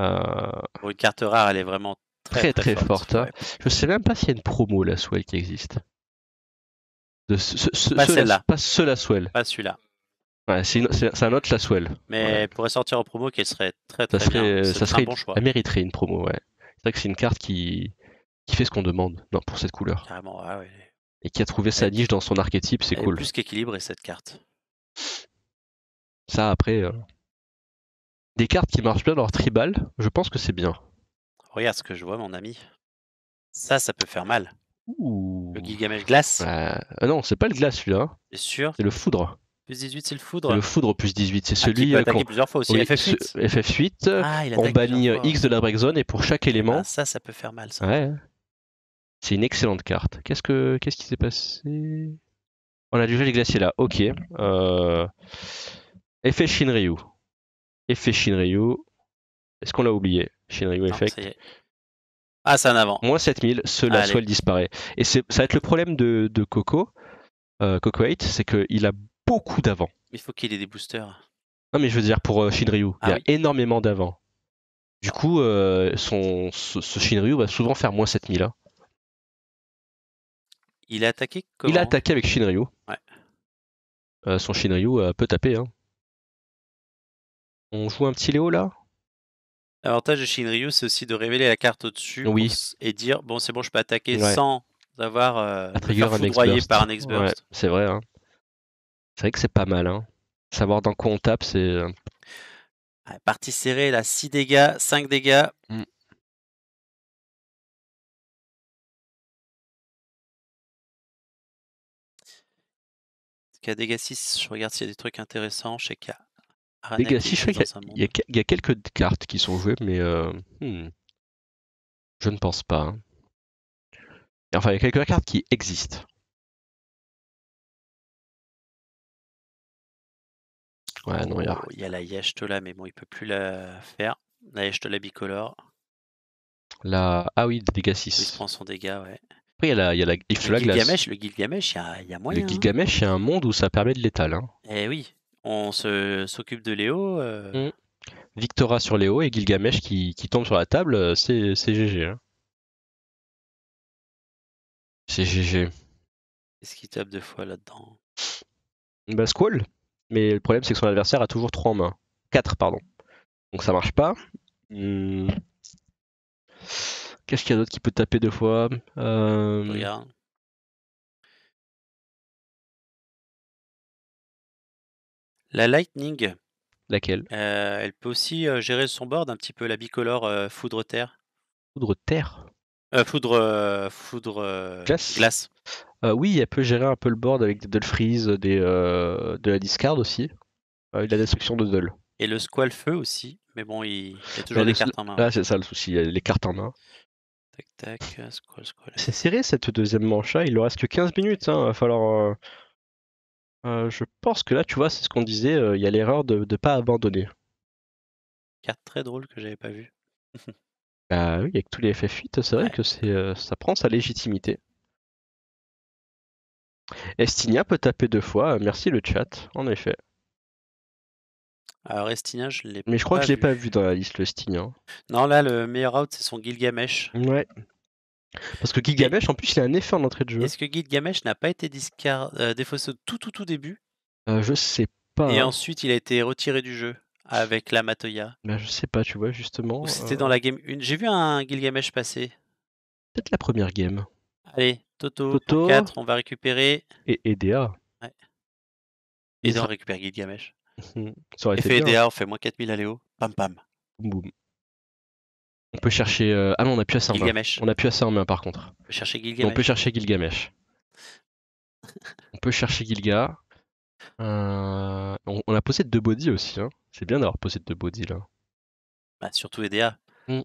Euh, une carte rare, elle est vraiment très très, forte. Hein. Je sais même pas s'il y a une promo Swell qui existe ce, pas celle-là. Pas ce Laswell. Pas celui-là. c'est, un autre Laswell. Mais pourrait sortir en promo qui serait très très ça bien. Ça, un bon choix. Elle mériterait une promo, ouais. C'est vrai que c'est une carte qui, qui fait ce qu'on demande non, pour cette couleur. Et qui a trouvé sa niche dans son archétype, c'est cool. Est plus qu'équilibrée cette carte. Ça après. Euh, des cartes qui marchent bien dans leur tribal, je pense que c'est bien. Regarde ce que je vois, mon ami. Ça, ça peut faire mal. Le gigamesh Glace Ah non, c'est pas le glace celui-là. C'est hein. sûr. C'est le foudre. Plus 18, c'est le foudre. Le foudre plus 18, c'est ah, celui. Ah, qui peut euh, plusieurs fois aussi. FF8. FF8, on bannit euh, X de la break zone et pour chaque eh ben, élément. Ah, ça, ça peut faire mal, ça. Ouais. Hein. C'est une excellente carte. Qu'est-ce que qu'est-ce qui s'est passé On a du gel glacier là. Ok. Effet Shinryu. Effet Shinryu. Est-ce qu'on l'a oublié Shinryu effect. Ah, c'est un avant. Moins 7000, cela soit il disparaît. Et ça va être le problème de, Coco, euh, Coco 8, c'est qu'il a beaucoup d'avant. Il faut qu'il ait des boosters. Non, mais je veux dire, pour euh, Shinryu, ah il y a énormément d'avant. Du coup, euh, son, ce, Shinryu va souvent faire moins 7000. Hein. Il a attaqué Il a attaqué avec Shinryu. Ouais. son Shinryu peut taper. Hein. On joue un petit Léo là L'avantage de Shinryu, c'est aussi de révéler la carte au-dessus et dire bon, c'est bon, je peux attaquer sans avoir euh, foudroyé par un X-Burst. c'est vrai. Hein. C'est vrai que c'est pas mal. Hein. Savoir dans quoi on tape, c'est. Euh, partie serrée, là, 6 dégâts, 5 dégâts. Mm. cas, dégâts 6, je regarde s'il y a des trucs intéressants. Je sais si je qu'il y, a quelques cartes qui sont jouées, mais je ne pense pas. Enfin, il y a quelques cartes qui existent. Ouais, non, il y a... Il y a la Yashtola, mais bon, il peut plus la faire. La Yashtola bicolore. Ah oui, dégâts 6. Il prend son dégât, ouais. Après, il y a la, il le, Gilgamesh, le Gilgamesh, il y a, moyen. Le Gilgamesh, il y a un monde où ça permet de l'étaler Hein. Eh oui on s'occupe de Léo. Euh... Mm. Victora sur Léo et Gilgamesh qui, tombe sur la table, euh, c'est GG. Hein. C'est GG. Qu'est-ce qu'il tape deux fois là-dedans Bah Squall. Mais le problème c'est que son adversaire a toujours trois en main. Quatre, pardon. Donc ça marche pas. Hmm. Qu'est-ce qu'il y a d'autre qui peut taper deux fois euh, Regarde. La Lightning, Laquelle euh, elle peut aussi euh, gérer son board un petit peu, la bicolore euh, foudre terre. Foudre terre Foudre, foudre glace. oui, elle peut gérer un peu le board avec des Dull Freeze, des, de la discard aussi, de la destruction de Dull. Et le squall feu aussi, mais bon, il, y a toujours des bah, cartes en main. Là, ah, c'est ça le souci, les cartes en main. Tac, tac, squall, squall. C'est serré cette deuxième manche, il ne reste que 15 minutes, hein. il va falloir euh, je pense que là, tu vois, c'est ce qu'on disait, euh, il y a l'erreur de ne pas abandonner. Carte très drôle que j'avais pas vue. bah oui, avec tous les FF8, c'est vrai que c'est, euh, ça prend sa légitimité. Estinia peut taper deux fois, merci le chat, en effet. Alors Estinia, je l'ai Mais je crois que je l'ai pas vu dans la liste, le Estinia. Non, là, le meilleur out, c'est son Gilgamesh. Ouais, parce que Gilgamesh, en plus, il a un effet en entrée de jeu. Est-ce que Gilgamesh n'a pas été discard... Euh, défaussé tout, tout, tout début euh, Je sais pas. Et hein. ensuite, il a été retiré du jeu avec la Matoya. Bah, je sais pas, tu vois, justement. C'était euh dans la game 1. J'ai vu un Gilgamesh passer. Peut-être la première game. Allez, Toto, Toto 4, on va récupérer. Et Edea Ouais. Et, on récupère Gilgamesh. ça aurait été EDA, hein. on fait moins 4000 à Léo. Pam pam. Boum. On peut chercher. Euh, ah non, on a pu à Gilgamesh. On a pu assez en main par contre. On peut chercher Gilgamesh. On peut chercher Gilgamesh. on peut chercher Gilga. Euh, on, a possédé deux body aussi. Hein. C'est bien d'avoir possédé deux body là. Bah, surtout EDA. Mm.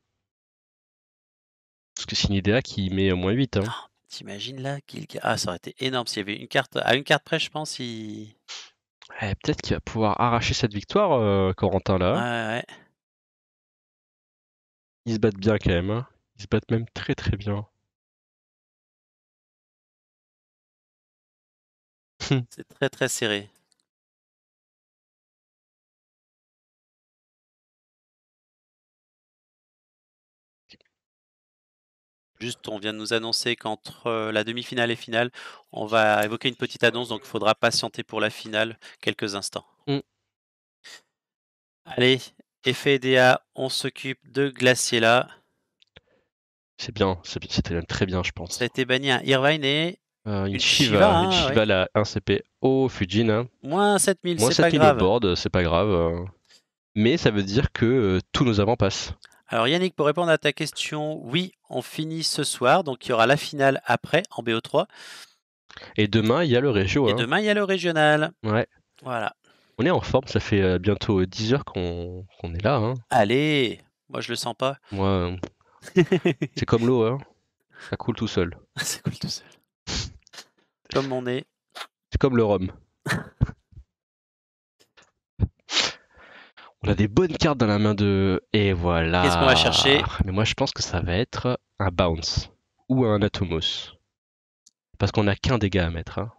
Parce que c'est une EDA qui met au moins 8. Hein. Ah, t'imagines là Gilga. Ah, ça aurait été énorme s'il y avait une carte. À une carte près, je pense, il. Eh, peut-être qu'il va pouvoir arracher cette victoire, euh, Corentin là. Ouais, ouais. Ils se battent bien quand même, ils se battent même très très bien. C'est très très serré. Juste, on vient de nous annoncer qu'entre euh, la demi-finale et finale, on va évoquer une petite annonce, donc il faudra patienter pour la finale quelques instants. Mm. Allez, FEDA on s'occupe de là. C'est bien, c'était très bien, je pense. Ça a été banni à Irvine et. Euh, une, hein, la 1 CP au Fujin. Hein. Moins 7000, c'est pas, grave. c'est pas grave. Mais ça veut dire que euh, tous nos avants passent. Alors Yannick, pour répondre à ta question, oui, on finit ce soir, donc il y aura la finale après en BO3. Et demain, il y a le régio. Et hein. demain, il y a le régional. Ouais. Voilà. On est en forme, ça fait euh, bientôt 10 euh, heures qu'on est là. Hein. Allez, moi je le sens pas. Moi, euh, c'est comme l'eau, hein. ça coule tout seul. ça coule tout seul. Comme mon nez. C'est comme le rhum. on a des bonnes cartes dans la main de. Et voilà. Qu'est-ce qu'on va chercher Mais moi je pense que ça va être un bounce ou un atomos. Parce qu'on n'a qu'un dégât à mettre. Hein.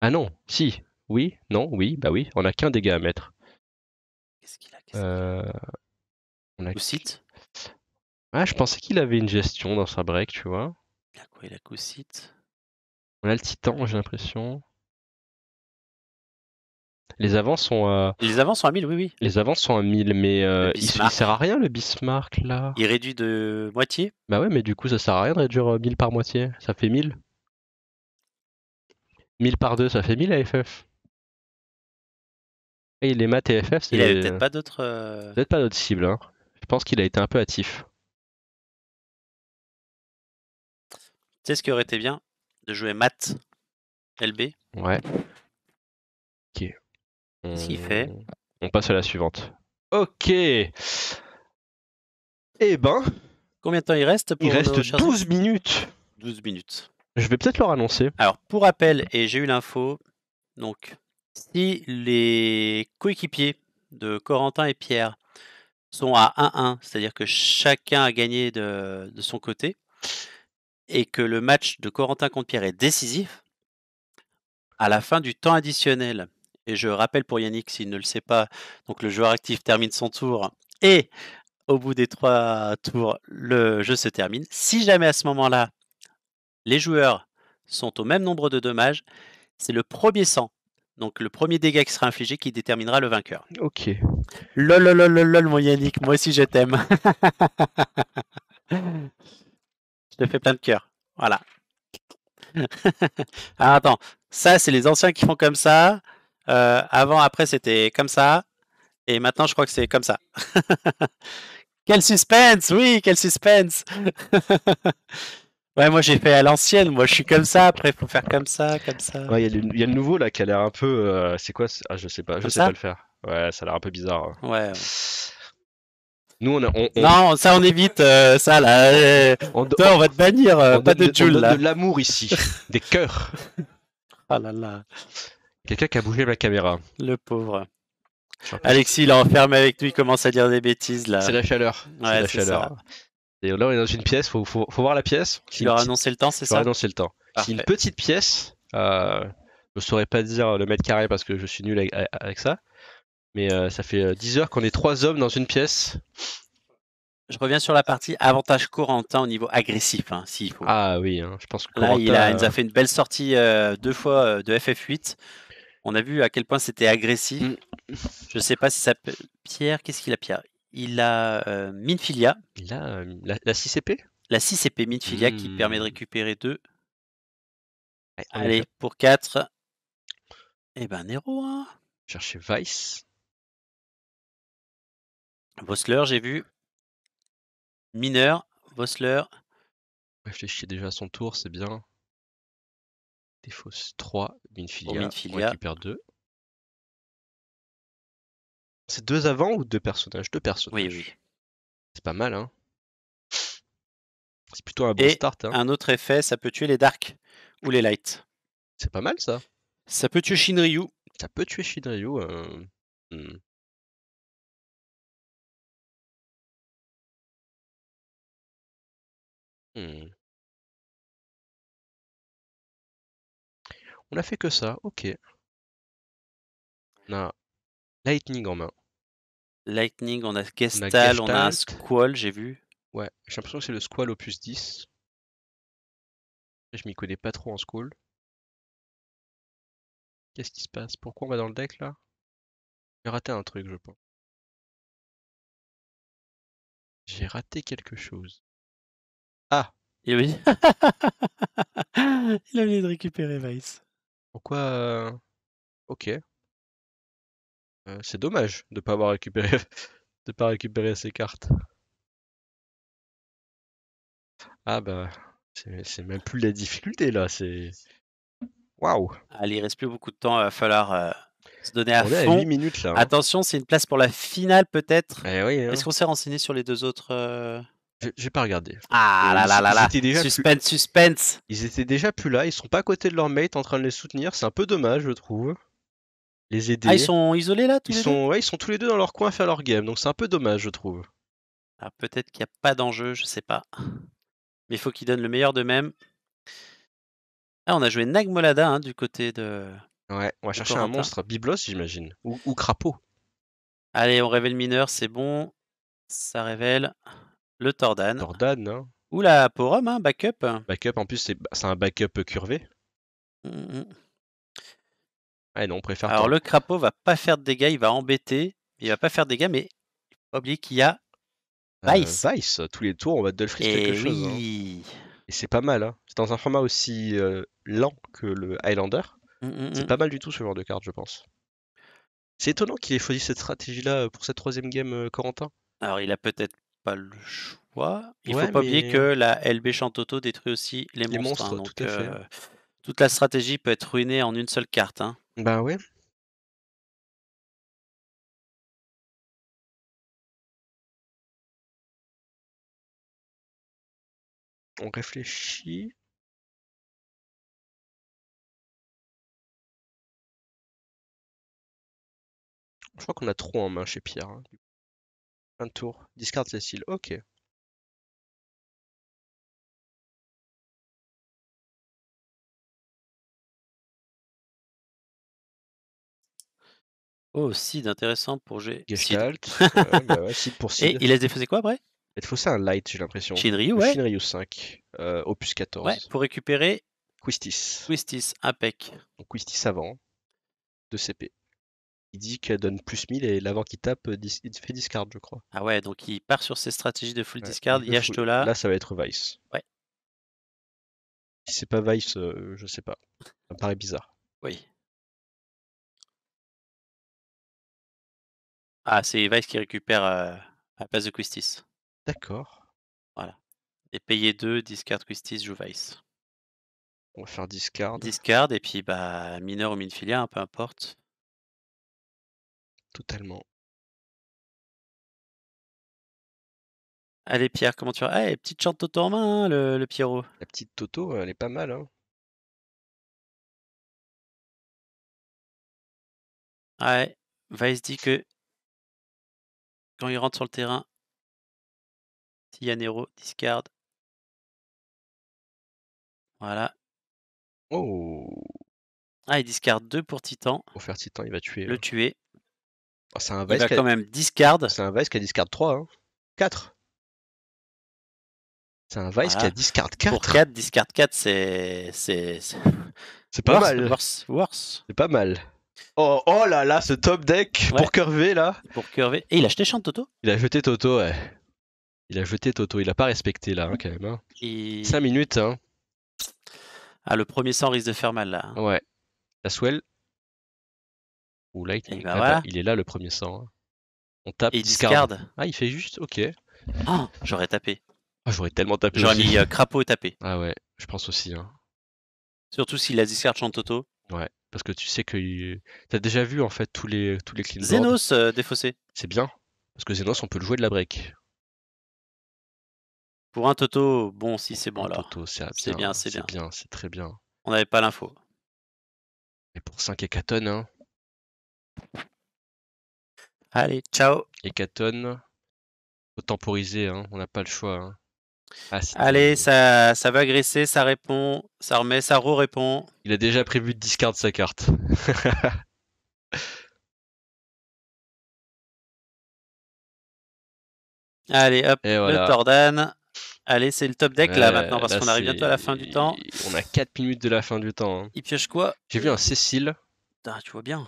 Ah non, si, oui, non, oui, bah oui, on a qu'un dégât à mettre. Qu'est-ce qu'il a, euh... Ah, je pensais qu'il avait une gestion dans sa break, tu vois. Il quoi Il a On a le Titan, j'ai l'impression. Les avances sont à... Les avances sont à 1000, oui, oui. Les avances sont à 1000, mais euh, il, sert à rien le Bismarck, là. Il réduit de moitié Bah ouais, mais du coup, ça sert à rien de réduire 1000 euh, par moitié. Ça fait 1000. 1000 par 2, ça fait 1000 AFF. Et les maths et FF, c'est. Il avait peut-être pas d'autres. Euh, peut-être pas d'autres cibles. Hein. Je pense qu'il a été un peu hâtif. Tu sais ce qui aurait été bien De jouer mat LB Ouais. Ok. ce qu'il fait On passe à la suivante. Ok Eh ben. Combien de temps il reste pour Il reste 12 minutes 12 minutes. Je vais peut-être leur annoncer. Alors, pour rappel, et j'ai eu l'info, donc si les coéquipiers de Corentin et Pierre sont à 1-1, c'est-à-dire que chacun a gagné de, son côté, et que le match de Corentin contre Pierre est décisif, à la fin du temps additionnel, et je rappelle pour Yannick s'il ne le sait pas, donc le joueur actif termine son tour, et au bout des trois tours, le jeu se termine. Si jamais à ce moment-là, les joueurs sont au même nombre de dommages, c'est le premier sang donc le premier dégât qui sera infligé qui déterminera le vainqueur. Ok. Lol, lol, lol, le mon Yannick, moi aussi je t'aime. je te fais plein de cœur. Voilà. ah, attends, ça c'est les anciens qui font comme ça. Euh, avant, après c'était comme ça. Et maintenant je crois que c'est comme ça. quel suspense, oui, quel suspense. Ouais, moi j'ai fait à l'ancienne, moi je suis comme ça, après il faut faire comme ça, comme ça. Ouais, il y, a le nouveau là qui a l'air un peu. Euh, c'est quoi Ah, je sais pas, je sais pas le faire. Ouais, ça a l'air un peu bizarre. Hein. Ouais. Nous, on, Non, ça on évite, euh, ça là. on, on, va te bannir, euh, pas de Jules là. de l'amour ici, des cœurs. Ah là là. Quelqu'un qui a bougé la caméra. Le pauvre. Alexis, il est enfermé avec lui, il commence à dire des bêtises là. C'est la chaleur. Ouais, la chaleur. Et on est dans une pièce, faut, faut, voir la pièce. Il leur a le temps, c'est ça Leur annoncé le temps. C'est une petite pièce. Euh, je ne saurais pas dire le mètre carré parce que je suis nul avec, ça. Mais euh, ça fait 10 euh, heures qu'on est trois hommes dans une pièce. Je reviens sur la partie avantage Corentin au niveau agressif, hein, faut. Ah oui, hein, je pense que il, a, nous a fait une belle sortie deux fois de FF8. On a vu à quel point c'était agressif. Mm. Je sais pas si ça Pierre, qu'est-ce qu'il a, Pierre il a euh, Minfilia. Il a euh, la, 6CP La 6CP Minfilia qui mmh. permet de récupérer 2. Allez, pour 4. Eh ben, Nero. Hein. Chercher Vice. Vossler, j'ai vu. Mineur, Vossler. Réfléchis déjà à son tour, c'est bien. Défausse 3, Minfilia. Minfilia. On récupère 2. C'est deux avant ou deux personnages Deux personnages. Oui, oui. C'est pas mal, hein C'est plutôt un bon start. Hein. Un autre effet, ça peut tuer les darks ou les lights. C'est pas mal, ça. Ça peut tuer Shinryu. Ça peut tuer Shinryu. Euh, hmm. Hmm. On a fait que ça, ok. On a Lightning en main. Lightning, on a on a, Squall, j'ai vu. Ouais, j'ai l'impression que c'est le Squall Opus 10. Je m'y connais pas trop en Squall. Qu'est-ce qui se passe Pourquoi on va dans le deck là J'ai raté un truc, je pense. J'ai raté quelque chose. Ah Et eh oui Il a venu de récupérer Vice. Pourquoi euh, Ok. Euh, c'est dommage de pas avoir récupéré de pas ces cartes. Ah bah c'est même plus la difficulté là, c'est waouh. Allez, il reste plus beaucoup de temps, il va falloir euh, se donner à fond. minutes hein. Attention, c'est une place pour la finale peut-être. Eh hein. Est-ce qu'on s'est renseigné sur les deux autres euh Je J'ai pas regardé. Ah là là là là. Suspense, suspense. Ils étaient déjà plus là, ils sont pas à côté de leur mate en train de les soutenir, c'est un peu dommage je trouve. Ah, ils sont isolés là tous ils sont, ouais, Ils sont tous les deux dans leur coin à faire leur game, donc c'est un peu dommage, je trouve. Ah, peut-être qu'il n'y a pas d'enjeu, je sais pas. Mais il faut qu'ils donnent le meilleur de même. Ah, on a joué Nagmolada hein, du côté de. Ouais, on va chercher un monstre, Biblos, j'imagine. Ou, crapaud. Allez, on révèle mineur, c'est bon. Ça révèle le Tordan. Tordan, hein. Ou la Porum, hein, backup. Backup, en plus, c'est bah, un backup curvé. Mmh, mmh. Alors, le crapaud va pas faire de dégâts, il va embêter. Il va pas faire de dégâts, mais il faut pas oublier qu'il y a euh, Vice. Tous les tours, on va défriser quelque chose. Hein. Et c'est pas mal. Hein. C'est dans un format aussi euh, lent que le Highlander. Mmh, mmh, c'est mmh. pas mal du tout ce genre de carte, je pense. C'est étonnant qu'il ait choisi cette stratégie-là euh, pour cette troisième game, Corentin. Alors, il a peut-être pas le choix. Il faut pas oublier que la LB Chantoto détruit aussi les, monstres. Hein, tout fait. Toute la stratégie peut être ruinée en une seule carte, hein. Bah oui. On réfléchit. Je crois qu'on a trop en main chez Pierre. Hein. Un tour. Discard Cécile. Ok. Oh, Seed, intéressant pour G. Bah pour Et il laisse des quoi après Il te faut un light, j'ai l'impression. Shinryu, ouais. Shinryu 5, euh, opus 14. Ouais, pour récupérer Quistis. Quistis, impec. Donc Quistis avant, 2 CP. Il dit qu'elle donne plus 1000 et l'avant qui tape euh, il fait discard, je crois. Ah ouais, donc il part sur ses stratégies de full discard, il achète là. Là, ça va être Vice. Ouais. Si c'est pas Vice, euh, je sais pas. Ça me paraît bizarre. Oui. Ah, c'est Vice qui récupère à la place de Quistis. D'accord. Voilà. Et payer deux discard Quistis, joue Vice. On va faire discard. Discard, et puis bah, mineur ou mine un hein, peu importe. Totalement. Allez Pierre, comment tu vas eh, petite chante Toto en main, hein, le, Pierrot. La petite Toto, elle est pas mal. Hein. Ouais, Vice dit que il rentre sur le terrain, Yanero discard. Voilà. Oh Ah, il discard 2 pour Titan. Pour faire Titan, il va tuer. Le hein. tuer. Ah, c'est un Vice. qui a- quand même discard. C'est un Vice qui a discard 3, 4. Hein. C'est un Vice qui a discard 4. Pour 4, discard 4, c'est. C'est c'est- pas mal. C'est pas mal. Oh, oh, là là, ce top deck pour curver là. Pour Curvé. Et il a jeté chante Toto Il a jeté Toto, ouais. Il a jeté Toto, il a pas respecté là hein, quand même. 5 hein. minutes. Hein. Ah, le premier sang risque de faire mal là. Ouais. La swell. Ouh, eh ben ah, là, bah, il, est là le premier sang. Hein. On tape. il discard. Ah, il fait juste, ok. Ah, j'aurais tapé. Ah, j'aurais tellement tapé. J'aurais mis euh, crapaud et tapé. Ah ouais, je pense aussi. Surtout s'il a discard Toto Ouais parce que tu sais que tu as déjà vu en fait tous les tous les Zenos euh, défaussé. C'est bien parce que Zenos on peut le jouer de la break. Pour un Toto, bon si c'est bon là. Toto, c'est bien, c'est bien, c'est très bien. On n'avait pas l'info. Et pour 5 hécatones hein. Allez, ciao. Hécatone, faut temporiser hein, on n'a pas le choix hein. Ah, Allez, ça, ça va agresser, ça répond, ça remet, ça re-répond. Il a déjà prévu de discard sa carte. Allez, hop, le Tordan. Allez, c'est le top deck là euh, maintenant parce qu'on arrive bientôt à la fin du temps. On a 4 minutes de la fin du temps. Hein. Il pioche quoi J'ai vu un Cécile. tu vois bien.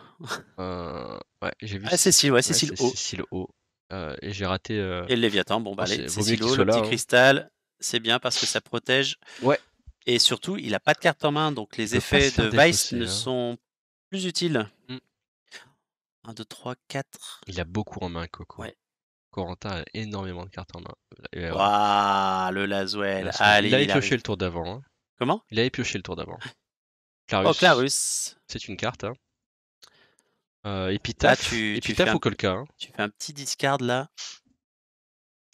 ouais, j'ai vu. Ah, Cécile, ouais, Cécile Cécile O. Euh, et j'ai raté. Euh, et le Léviathan, bon, bah, ah, allez, c'est- le petit hein. cristal, c'est bien parce que ça protège. Ouais. Et surtout, il a pas de carte en main, donc les effets de Vice ne hein. sont plus utiles. 1, 2, 3, 4. Il a beaucoup en main, Coco. Ouais. Corentin a énormément de cartes en main. Waouh, le Lazuel Allez, hein. il avait pioché le tour d'avant. Comment Il avait pioché le tour d'avant. Clarus, Oh, Clarus. c'est une carte. hein. Epitaph, euh, tu, ou Colca hein. Tu fais un petit discard là.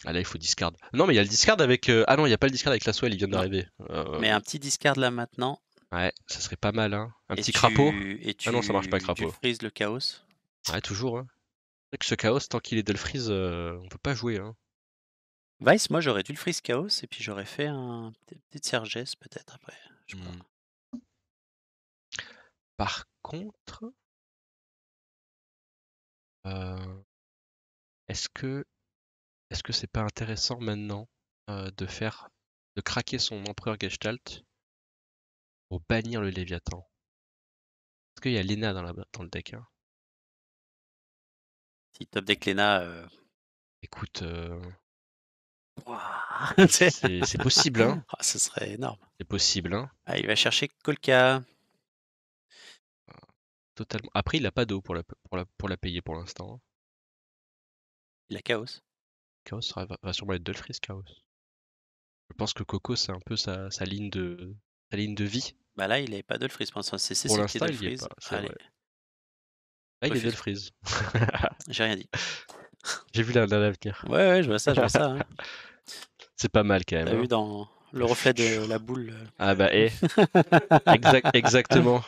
Ah là, il faut discard. Non, mais il y a le discard avec. Euh, ah non, il n'y a pas le discard avec la soie. il vient d'arriver. Euh, mais un petit discard là maintenant. Ouais, ça serait pas mal. Hein. Un petit crapaud. Ah non, ça marche pas, crapaud. Tu freeze le chaos. Ouais, toujours. Hein. C'est que ce chaos, tant qu'il est de le freeze, on peut pas jouer. Hein. Vice, moi j'aurais dû le freeze chaos et puis j'aurais fait un petit sergesse peut-être après. Mmh. Par contre est-ce que est-ce que c'est pas intéressant maintenant, de faire de craquer son empereur Gestalt pour bannir le Léviathan? Est-ce qu'il y a Lena dans la dans le deck, hein. Si top deck Lena, Écoute, C'est possible, hein? Ah, ce serait énorme. c'est possible, hein. Ah, il va chercher Kolka. Après, il n'a pas d'eau pour la, pour, la, pour la payer pour l'instant. Il a Chaos. Chaos sera- va, sûrement être Dolphris, Chaos. Je pense que Coco, c'est un peu sa, sa ligne, de, sa ligne de vie. Bah là, il n'est pas Dolphris pour l'instant. C'est Cécile qui est il y est pas, il est de j'ai rien dit. J'ai vu l'avenir. Ouais, ouais, je vois ça, je vois ça. Hein. C'est pas mal quand même. hein. vu dans le reflet de la boule. Euh. Ah bah, eh, exact, exactement.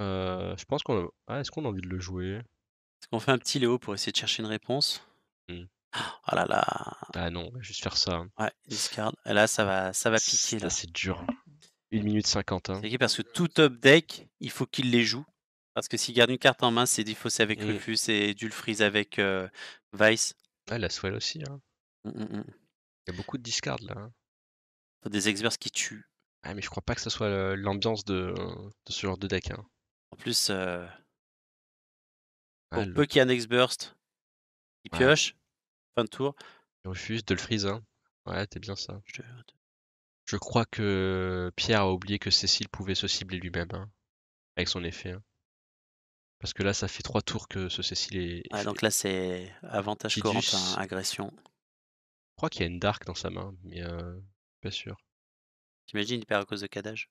Euh, je pense qu'on ah, est-ce qu'on a envie de le jouer Est-ce qu'on fait un petit Léo pour essayer de chercher une réponse Ah là là. Ah non, juste faire ça. Hein. Ouais, discard. Là, ça ah, va, ça va piquer. Là, c'est dur. 1 minute 50. Hein. C'est parce que tout top deck, il faut qu'il les joue. Parce que s'il garde une carte en main, c'est défaussé avec Rufus et du avec euh, Vice. Ah, la Swell aussi. Hein. Mmh, mmh, il y a beaucoup de discard là. Des experts qui tuent. Ah, mais je crois pas que ça soit euh, l'ambiance de, ce genre de deck. Hein. En plus, euh, ah, peut qu'il y ait un X-Burst, il pioche, fin de tour. Il refuse de le freeze. Hein. Ouais, t'es bien ça. Je... crois que Pierre a oublié que Cécile pouvait se cibler lui-même hein, avec son effet. Hein. Parce que là, ça fait trois tours que ce Cécile est. Ah, donc là, c'est avantage agression. Je crois qu'il y a une Dark dans sa main, mais euh, pas sûr. T'imagines, il perd à cause de cadage.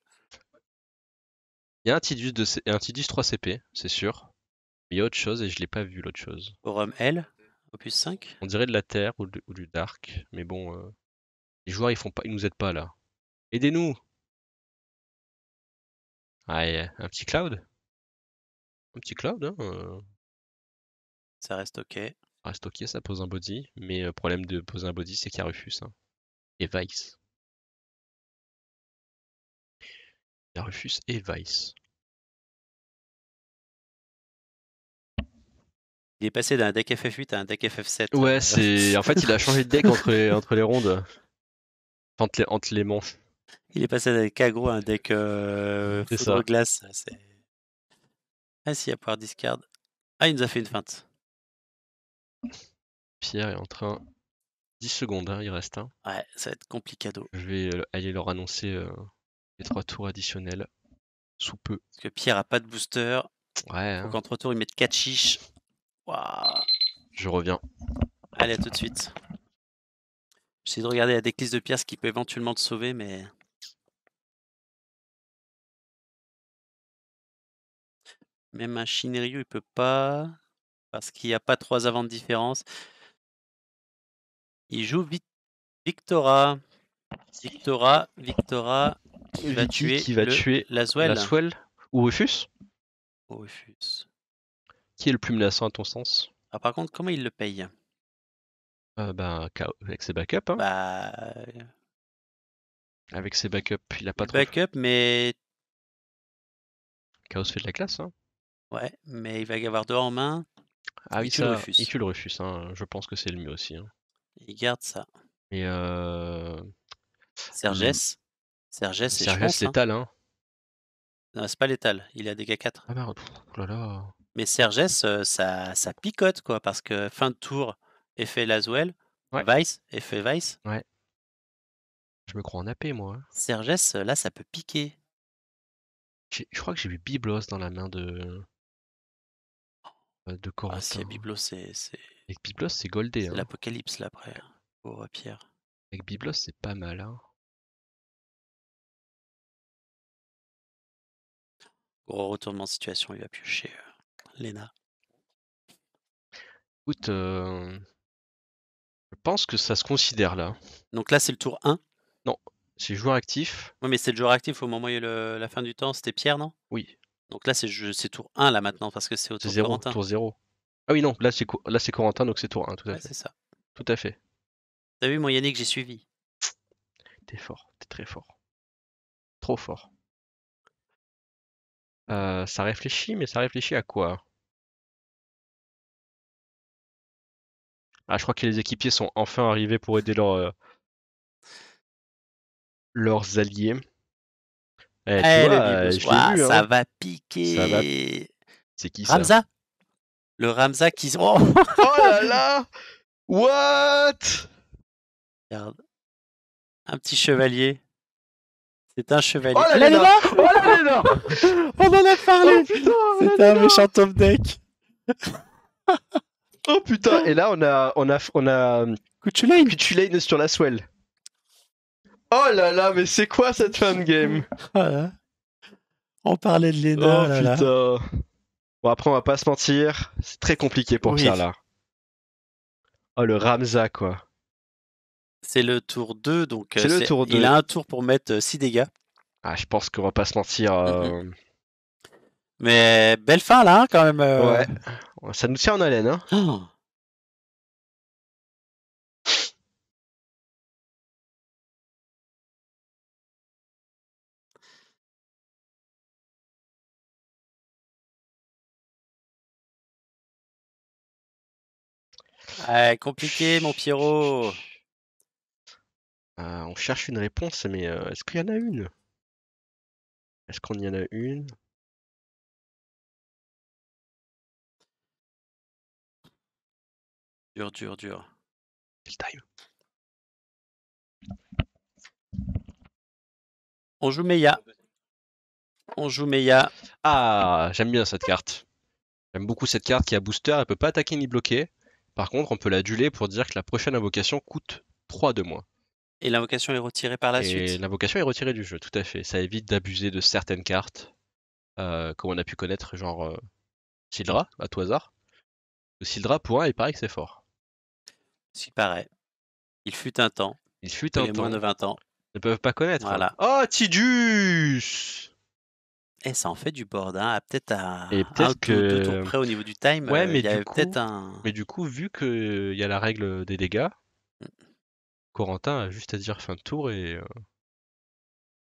Il y a un Tidus, de un 3 CP, c'est sûr. Mais il y a autre chose et je l'ai pas vu l'autre chose. Rum L, opus 5 On dirait de la Terre ou, du Dark, mais bon, euh, les joueurs ils font pas, ils nous aident pas là. Aidez-nous ah, un petit cloud Un petit cloud, hein euh. Ça reste ok. Reste ok, ça pose un body, mais le euh, problème de poser un body c'est qu'il y a hein, Et Vice. rufus et vice. Il est passé d'un deck FF8 à un deck FF7. Ouais, c'est. En fait, il a changé de deck entre les, rondes. Entre les, manches. Il est passé d'un aggro à un deck euh, glace. Ah si, à pouvoir discard. Ah, il nous a fait une feinte. Pierre est en train. 10 secondes, hein, il reste. Hein. Ouais, ça va être complicado. Je vais euh, aller leur annoncer euh, les trois tours additionnels sous peu. Parce que Pierre a pas de booster. Ouais. Donc Faut hein. trois tours, il met 4 chiches. Je reviens. Allez, à tout de suite. J'essaie de regarder la déclisse de Pierre, ce qui peut éventuellement te sauver, mais. Même un Shinryu, il peut pas. Parce qu'il n'y a pas trois avant de différence. Il joue Victora. Victora, Victora, qui va tuer, qui va Laswell. ou Rufus Rufus. Qui est le plus menaçant à ton sens ah, Par contre, comment il le paye ah, ben, Avec ses backups. Hein. Bah avec ses backups, il a pas de Backup, mais. Chaos fait de la classe. Hein. Ouais, mais il va y avoir deux en main. Ah oui, il tue le Rufus. Hein. Je pense que c'est le mieux aussi. Il garde ça. Et euh... Serges Serges, c'est hein. l'étal, hein. Non, c'est pas létal, il a dégâts 4. Ah Mais Serges, euh, ça, ça picote, quoi, parce que fin de tour, effet Laswell, Vice, effet Vice. Ouais. Je me crois en AP, moi. Hein. Serges, euh, là, ça peut piquer. Je crois que j'ai vu Biblos dans la main de. Euh, de ah, Corentin. Ah, si, Biblos, c'est. Avec Biblos, c'est goldé. C'est l'apocalypse, là, après, pour Pierre. Avec Biblos, c'est pas mal, hein. Gros retournement de situation, il va piocher euh, Lena. Écoute, euh, je pense que ça se considère là. Donc là, c'est le tour 1 Non, c'est joueur actif. Oui, mais c'est le joueur actif au moment où il a la fin du temps, c'était Pierre, non Oui, Donc là, c'est tour 1 là maintenant, parce que c'est au tour 0, tour 0. Ah oui, non, là c'est là, Corentin, donc c'est tour 1, tout à fait. c'est ça. Tout à fait. T'as vu, mon Yannick, j'ai suivi. T'es fort, t'es très fort. Trop fort. Euh, ça réfléchit, mais ça réfléchit à quoi Ah, je crois que les équipiers sont enfin arrivés pour aider leur, euh, leurs alliés. ça va piquer. C'est qui ça Ramza Le Ramza qui. Oh Oh là là What Un petit chevalier. C'est un chevalier. Oh là là Oh On en a parlé oh, oh C'était un méchant top deck Oh putain Et là, on a, on a, on a euh, sur la swell. Oh là là, mais c'est quoi cette fin de game On parlait de Lena. Oh là putain. Bon après, on va pas se mentir, c'est très compliqué pour ça là. Oh le Ramza quoi. C'est le tour 2, donc euh, il a un tour pour mettre 6 euh, dégâts. Ah, je pense qu'on va pas se mentir. Mm, mm. Euh. Mais belle fin là, hein, quand même. Ouais. Ça nous tient en haleine. Hein. compliqué, mon Pierrot. Ah, on cherche une réponse, mais euh, est-ce qu'il y en a une Est-ce qu'on y en a une Dur, dur, dur. Quel time On joue Meia. On joue Meia. Ah, j'aime bien cette carte. J'aime beaucoup cette carte qui a booster, elle peut pas attaquer ni bloquer. Par contre, on peut l'aduler pour dire que la prochaine invocation coûte 3 de moins. Et l'invocation est retirée par la et L'invocation est retirée du jeu, tout à fait. Ça évite d'abuser de certaines cartes, euh, comme on a pu connaître, genre euh, Sildra, à tout hasard. Sildra, pour un, il paraît que c'est fort. Si paraît. Il fut un temps. Il fut un temps. moins de 20 ans. Ne peuvent pas connaître. Hein. Voilà. Oh, Tidus et eh, ça en fait du board, hein. Ah, peut-être à et peut un que... près au niveau du time. Ouais, euh, mais, y du coup... un... mais du coup, vu qu'il y a la règle des dégâts, mmh. Corentin a juste à dire fin de tour et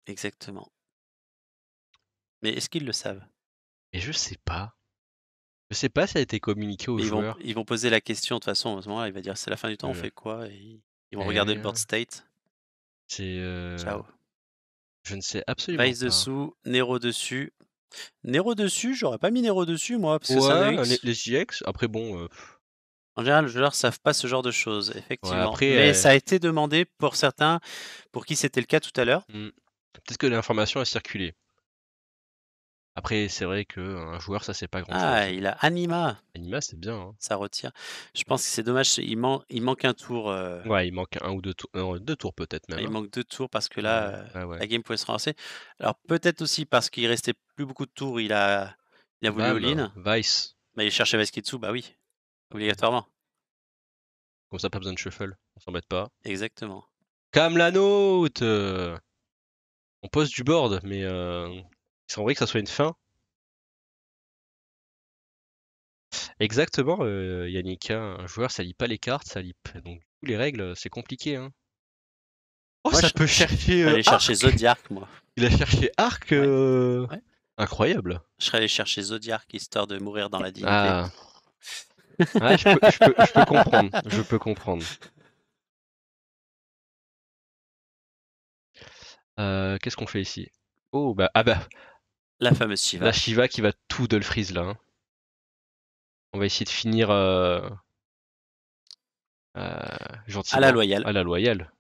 Exactement. Mais est-ce qu'ils le savent? Mais je sais pas. Je sais pas si ça a été communiqué aux ils vont ils vont poser la question de toute façon, à ce moment-là, il va dire: «C'est la fin du temps, on fait quoi?» et ils vont regarder le board state. C'est, Ciao. je ne sais absolument pas. pas. dessous, Nero dessus. Nero dessus, j'aurais pas mis Nero dessus moi, parce les JX, après bon, en général, les joueurs ne savent pas ce genre de choses, effectivement. Mais euh, ça a été demandé pour certains, pour qui c'était le cas tout à l'heure. Mmh. Peut-être que l'information a circulé. Après, c'est vrai qu'un joueur, ça, c'est pas grand-chose. Ah, il a Anima. Anima, c'est bien. Hein. Ça retire. Je pense que c'est dommage. Il, manque un tour. Euh, ouais, il manque un ou deux tours. Euh, deux tours peut-être ah, même. Il hein. manque deux tours parce que là, la game pouvait se relancer. Alors peut-être aussi parce qu'il restait plus beaucoup de tours. Il a, il a voulu all-in. Vice. il cherchait bah oui. Obligatoirement. Comme ça, pas besoin de shuffle. On s'embête pas. Exactement. Comme la note euh, On pose du board, mais euh, il semblerait que ça soit une fin. Exactement, euh, Yannick. Hein, un joueur, ça lit pas les cartes, ça lit donc les règles, c'est compliqué. Hein. Oh, ça peut chercher. Euh, aller chercher Zodiac, moi. Il a cherché Arc. Incroyable. Je serais allé chercher Zodiac histoire de mourir dans la dignité. Ah je, peux, comprendre. Je peux comprendre. Euh, qu'est-ce qu'on fait ici Oh, bah, ah bah, La fameuse Shiva. la Shiva qui va tout de le là. Hein. On va essayer de finir euh, euh À la loyale. À la loyale.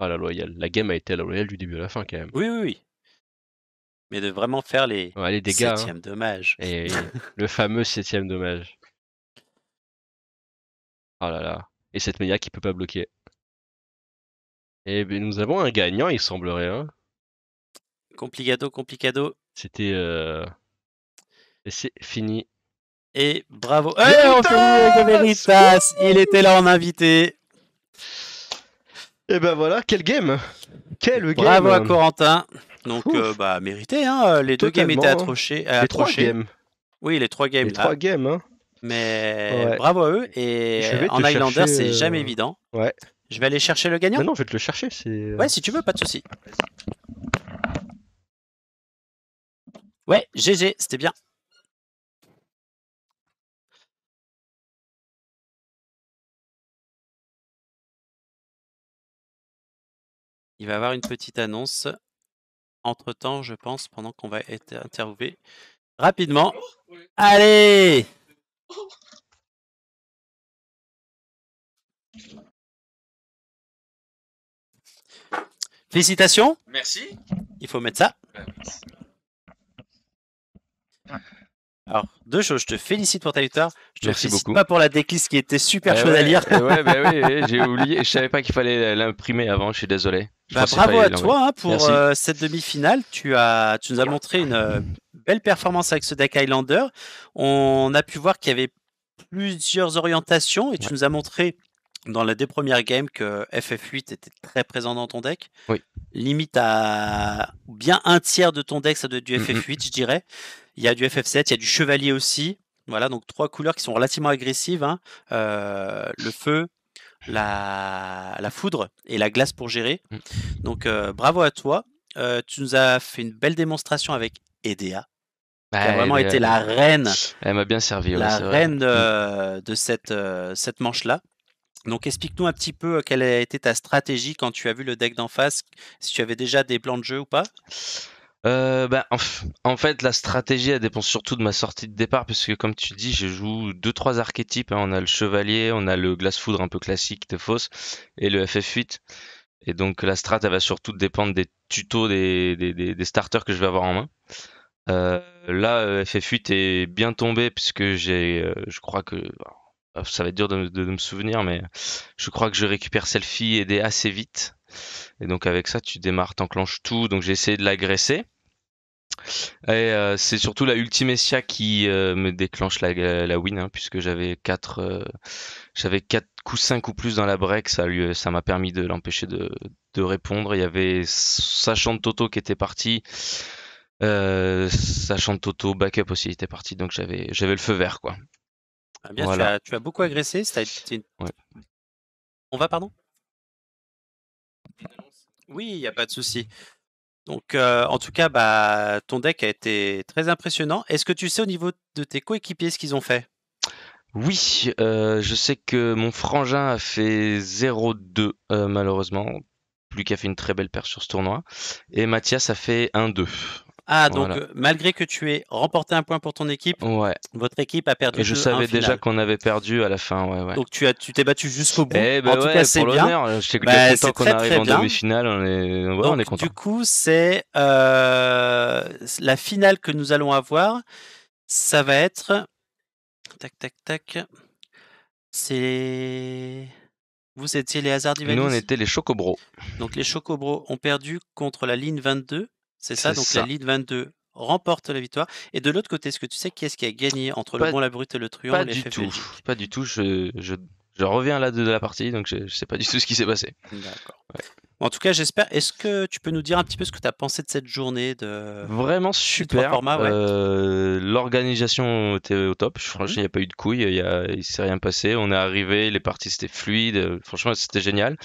À la loyale. La game a été à la loyale du début à la fin quand même. Oui, oui, oui. Mais de vraiment faire les Ouais, les dégâts. Hein. Et le fameux septième dommage. Oh là là. Et cette méga qui peut pas bloquer. et eh bien, nous avons un gagnant, il semblerait. Hein. Complicado, complicado. C'était. Euh, et c'est fini. Et bravo. Eh, on finit Il était là en invité. Et eh ben voilà, quel game Quel Bravo game. à Corentin. Donc, euh, bah, mérité, hein. Les deux games étaient atrochés. Les trois games. Oui, les trois games. Les trois ah. games, hein. Mais bravo à eux. Et en Highlander, c'est euh, jamais évident. Ouais. Je vais aller chercher le gagnant. non, je vais te le chercher. Euh, ouais, si tu veux, pas de soucis. Ouais, GG, c'était bien. Il va y avoir une petite annonce. Entre temps, je pense, pendant qu'on va être interviewé rapidement. Allez! Félicitations. Merci. Il faut mettre ça. Alors, deux choses, je te félicite pour ta victoire. Je te Merci félicite beaucoup. pas pour la déclisse qui était super eh chaude à lire. Eh bah oui, eh, j'ai oublié. Je savais pas qu'il fallait l'imprimer avant, je suis désolé. Bah, bravo à toi hein, pour euh, cette demi-finale. Tu, tu nous as montré une, euh, belle performance avec ce deck Highlander. On a pu voir qu'il y avait plusieurs orientations et tu nous as montré dans la deux premières games que FF8 était très présent dans ton deck. Oui. Limite à bien un tiers de ton deck, ça doit être du mm-hmm. FF8, je dirais. Il y a du FF7, il y a du chevalier aussi. Voilà, donc trois couleurs qui sont relativement agressives. Hein. Euh, le feu, la... foudre et la glace pour gérer. Mm. Donc euh, bravo à toi. Euh, tu nous as fait une belle démonstration avec Edea qui a bah, vraiment été la reine. Elle m'a bien servi. La reine de, mm. cette, euh, cette manche-là. Donc explique-nous un petit peu euh, quelle a été ta stratégie quand tu as vu le deck d'en face, si tu avais déjà des plans de jeu ou pas euh, bah, en, fait, la stratégie, elle dépend surtout de ma sortie de départ, parce que comme tu dis, je joue deux trois archétypes. Hein. On a le chevalier, on a le glace foudre un peu classique de fausse, et le FF8. Et donc la strat, elle va surtout dépendre des tutos des starters que je vais avoir en main. Euh, là, euh, FF8 est bien tombé puisque j'ai, euh, je crois que bah, ça va être dur de, me souvenir, mais je crois que je récupère selfie et des assez vite. Et donc avec ça, tu démarres, t'enclenches tout. Donc j'ai essayé de l'agresser. Et c'est surtout la Ultimessia qui me déclenche la, la win, hein, puisque j'avais 4 j'avais quatre coups 5 ou plus dans la break, ça lui, ça m'a permis de l'empêcher de, répondre. Il y avait Sachant Toto qui était parti sachant euh, Toto backup aussi était parti, donc j'avais j'avais le feu vert quoi. Ah, bien, tu, as, beaucoup agressé. Ça On va, pardon Oui, il n'y a pas de souci. Donc, euh, en tout cas, bah, ton deck a été très impressionnant. Est-ce que tu sais au niveau de tes coéquipiers ce qu'ils ont fait Oui, euh, je sais que mon frangin a fait 0-2, malheureusement. Plus a fait une très belle paire sur ce tournoi. Et Mathias a fait 1-2. Ah, donc euh, malgré que tu aies remporté un point pour ton équipe, votre équipe a perdu. Et je savais déjà qu'on avait perdu à la fin. Donc tu as, tu t'es battu jusqu'au bout. Eh ben en tout cas, c'est bien. Bah, j'étais content qu'on arrive en demi-finale. On est, content. Du coup, c'est euh, la finale que nous allons avoir. Ça va être. Tac, tac, tac. C'est. Vous étiez les hasards du Nous, on était les Chocobros. Donc les Chocobros ont perdu contre la ligne 22. C'est ça, donc la Ligue 22 remporte la victoire. Et de l'autre côté, est-ce que tu sais qui est-ce qui a gagné entre le bon, la brute et le truand Pas du tout, pas du tout. Je, je, je reviens là de la partie, donc je ne sais pas du tout ce qui s'est passé. D'accord. En tout cas, j'espère. Est-ce que tu peux nous dire un petit peu ce que tu as pensé de cette journée de Vraiment super. Euh, l'organisation était au top. Franchement, mhm. il n'y a pas eu de couilles. Il, a... s'est rien passé. On est arrivé. Les parties c'était fluide. Franchement, c'était génial.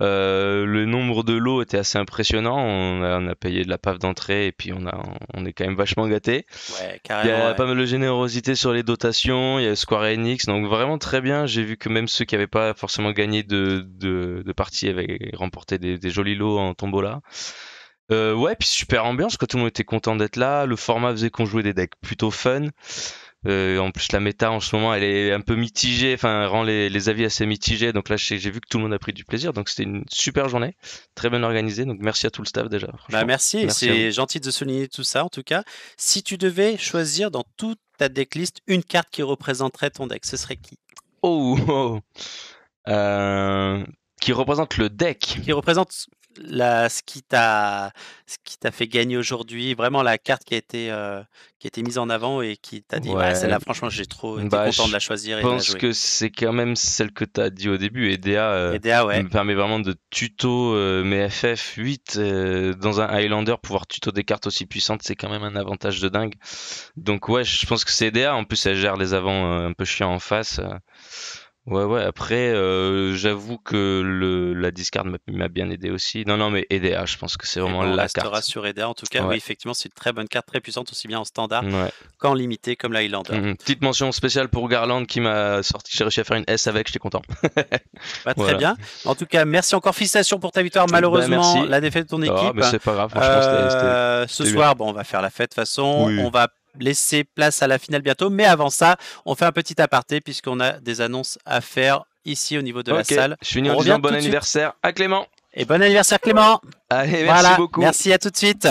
Euh, le nombre de lots était assez impressionnant. On a, payé de la paf d'entrée et puis on a, on est quand même vachement gâté. il y a pas mal de générosité sur les dotations. Il y a Square Enix. Donc vraiment très bien. J'ai vu que même ceux qui n'avaient pas forcément gagné de, de, de partie avaient remporter des, jolis lots en tombola. Euh, ouais, puis super ambiance, quoi, tout le monde était content d'être là. Le format faisait qu'on jouait des decks plutôt fun. Euh, en plus, la méta en ce moment, elle est un peu mitigée, enfin, rend les, avis assez mitigés. Donc là, j'ai vu que tout le monde a pris du plaisir. Donc c'était une super journée, très bien organisée. Donc merci à tout le staff déjà. Bah, merci, c'est gentil de souligner tout ça en tout cas. Si tu devais choisir dans toute ta decklist une carte qui représenterait ton deck, ce serait qui oh, oh, oh. Euh, qui représente le deck. Qui représente la, ce qui t'a fait gagner aujourd'hui vraiment la carte qui a été euh, qui été mise en avant et qui t'a dit ah, ouais. celle-là franchement j'ai trop été bah, content de la choisir je et pense de la jouer. que c'est quand même celle que t'as dit au début Et euh, me permet vraiment de tuto euh, mes FF 8 euh, dans un Highlander pouvoir tuto des cartes aussi puissantes c'est quand même un avantage de dingue donc ouais je pense que c'est Edea. en plus elle gère les avants un peu chiants en face Ouais, ouais, après, euh, j'avoue que le, la discard m'a bien aidé aussi. Non, non, mais EDA, je pense que c'est vraiment carte. la restera sur EDA, en tout cas, oui, effectivement, c'est une très bonne carte, très puissante, aussi bien en standard qu'en limité, comme la Highlander. Mm-hmm. Petite mention spéciale pour Garland qui m'a sorti, j'ai réussi à faire une S avec, j'étais content. Bah, très bien. En tout cas, merci encore, félicitations pour ta victoire. Bah, malheureusement, la défaite de ton oh, équipe. c'est pas grave, euh, Ce soir, bon, on va faire la fête de toute façon. Oui. On va laisser place à la finale bientôt. Mais avant ça, on fait un petit aparté puisqu'on a des annonces à faire ici au niveau de la salle. Je finis en disant bon anniversaire à Clément. Et bon anniversaire Clément. Allez, merci beaucoup. Merci à tout de suite.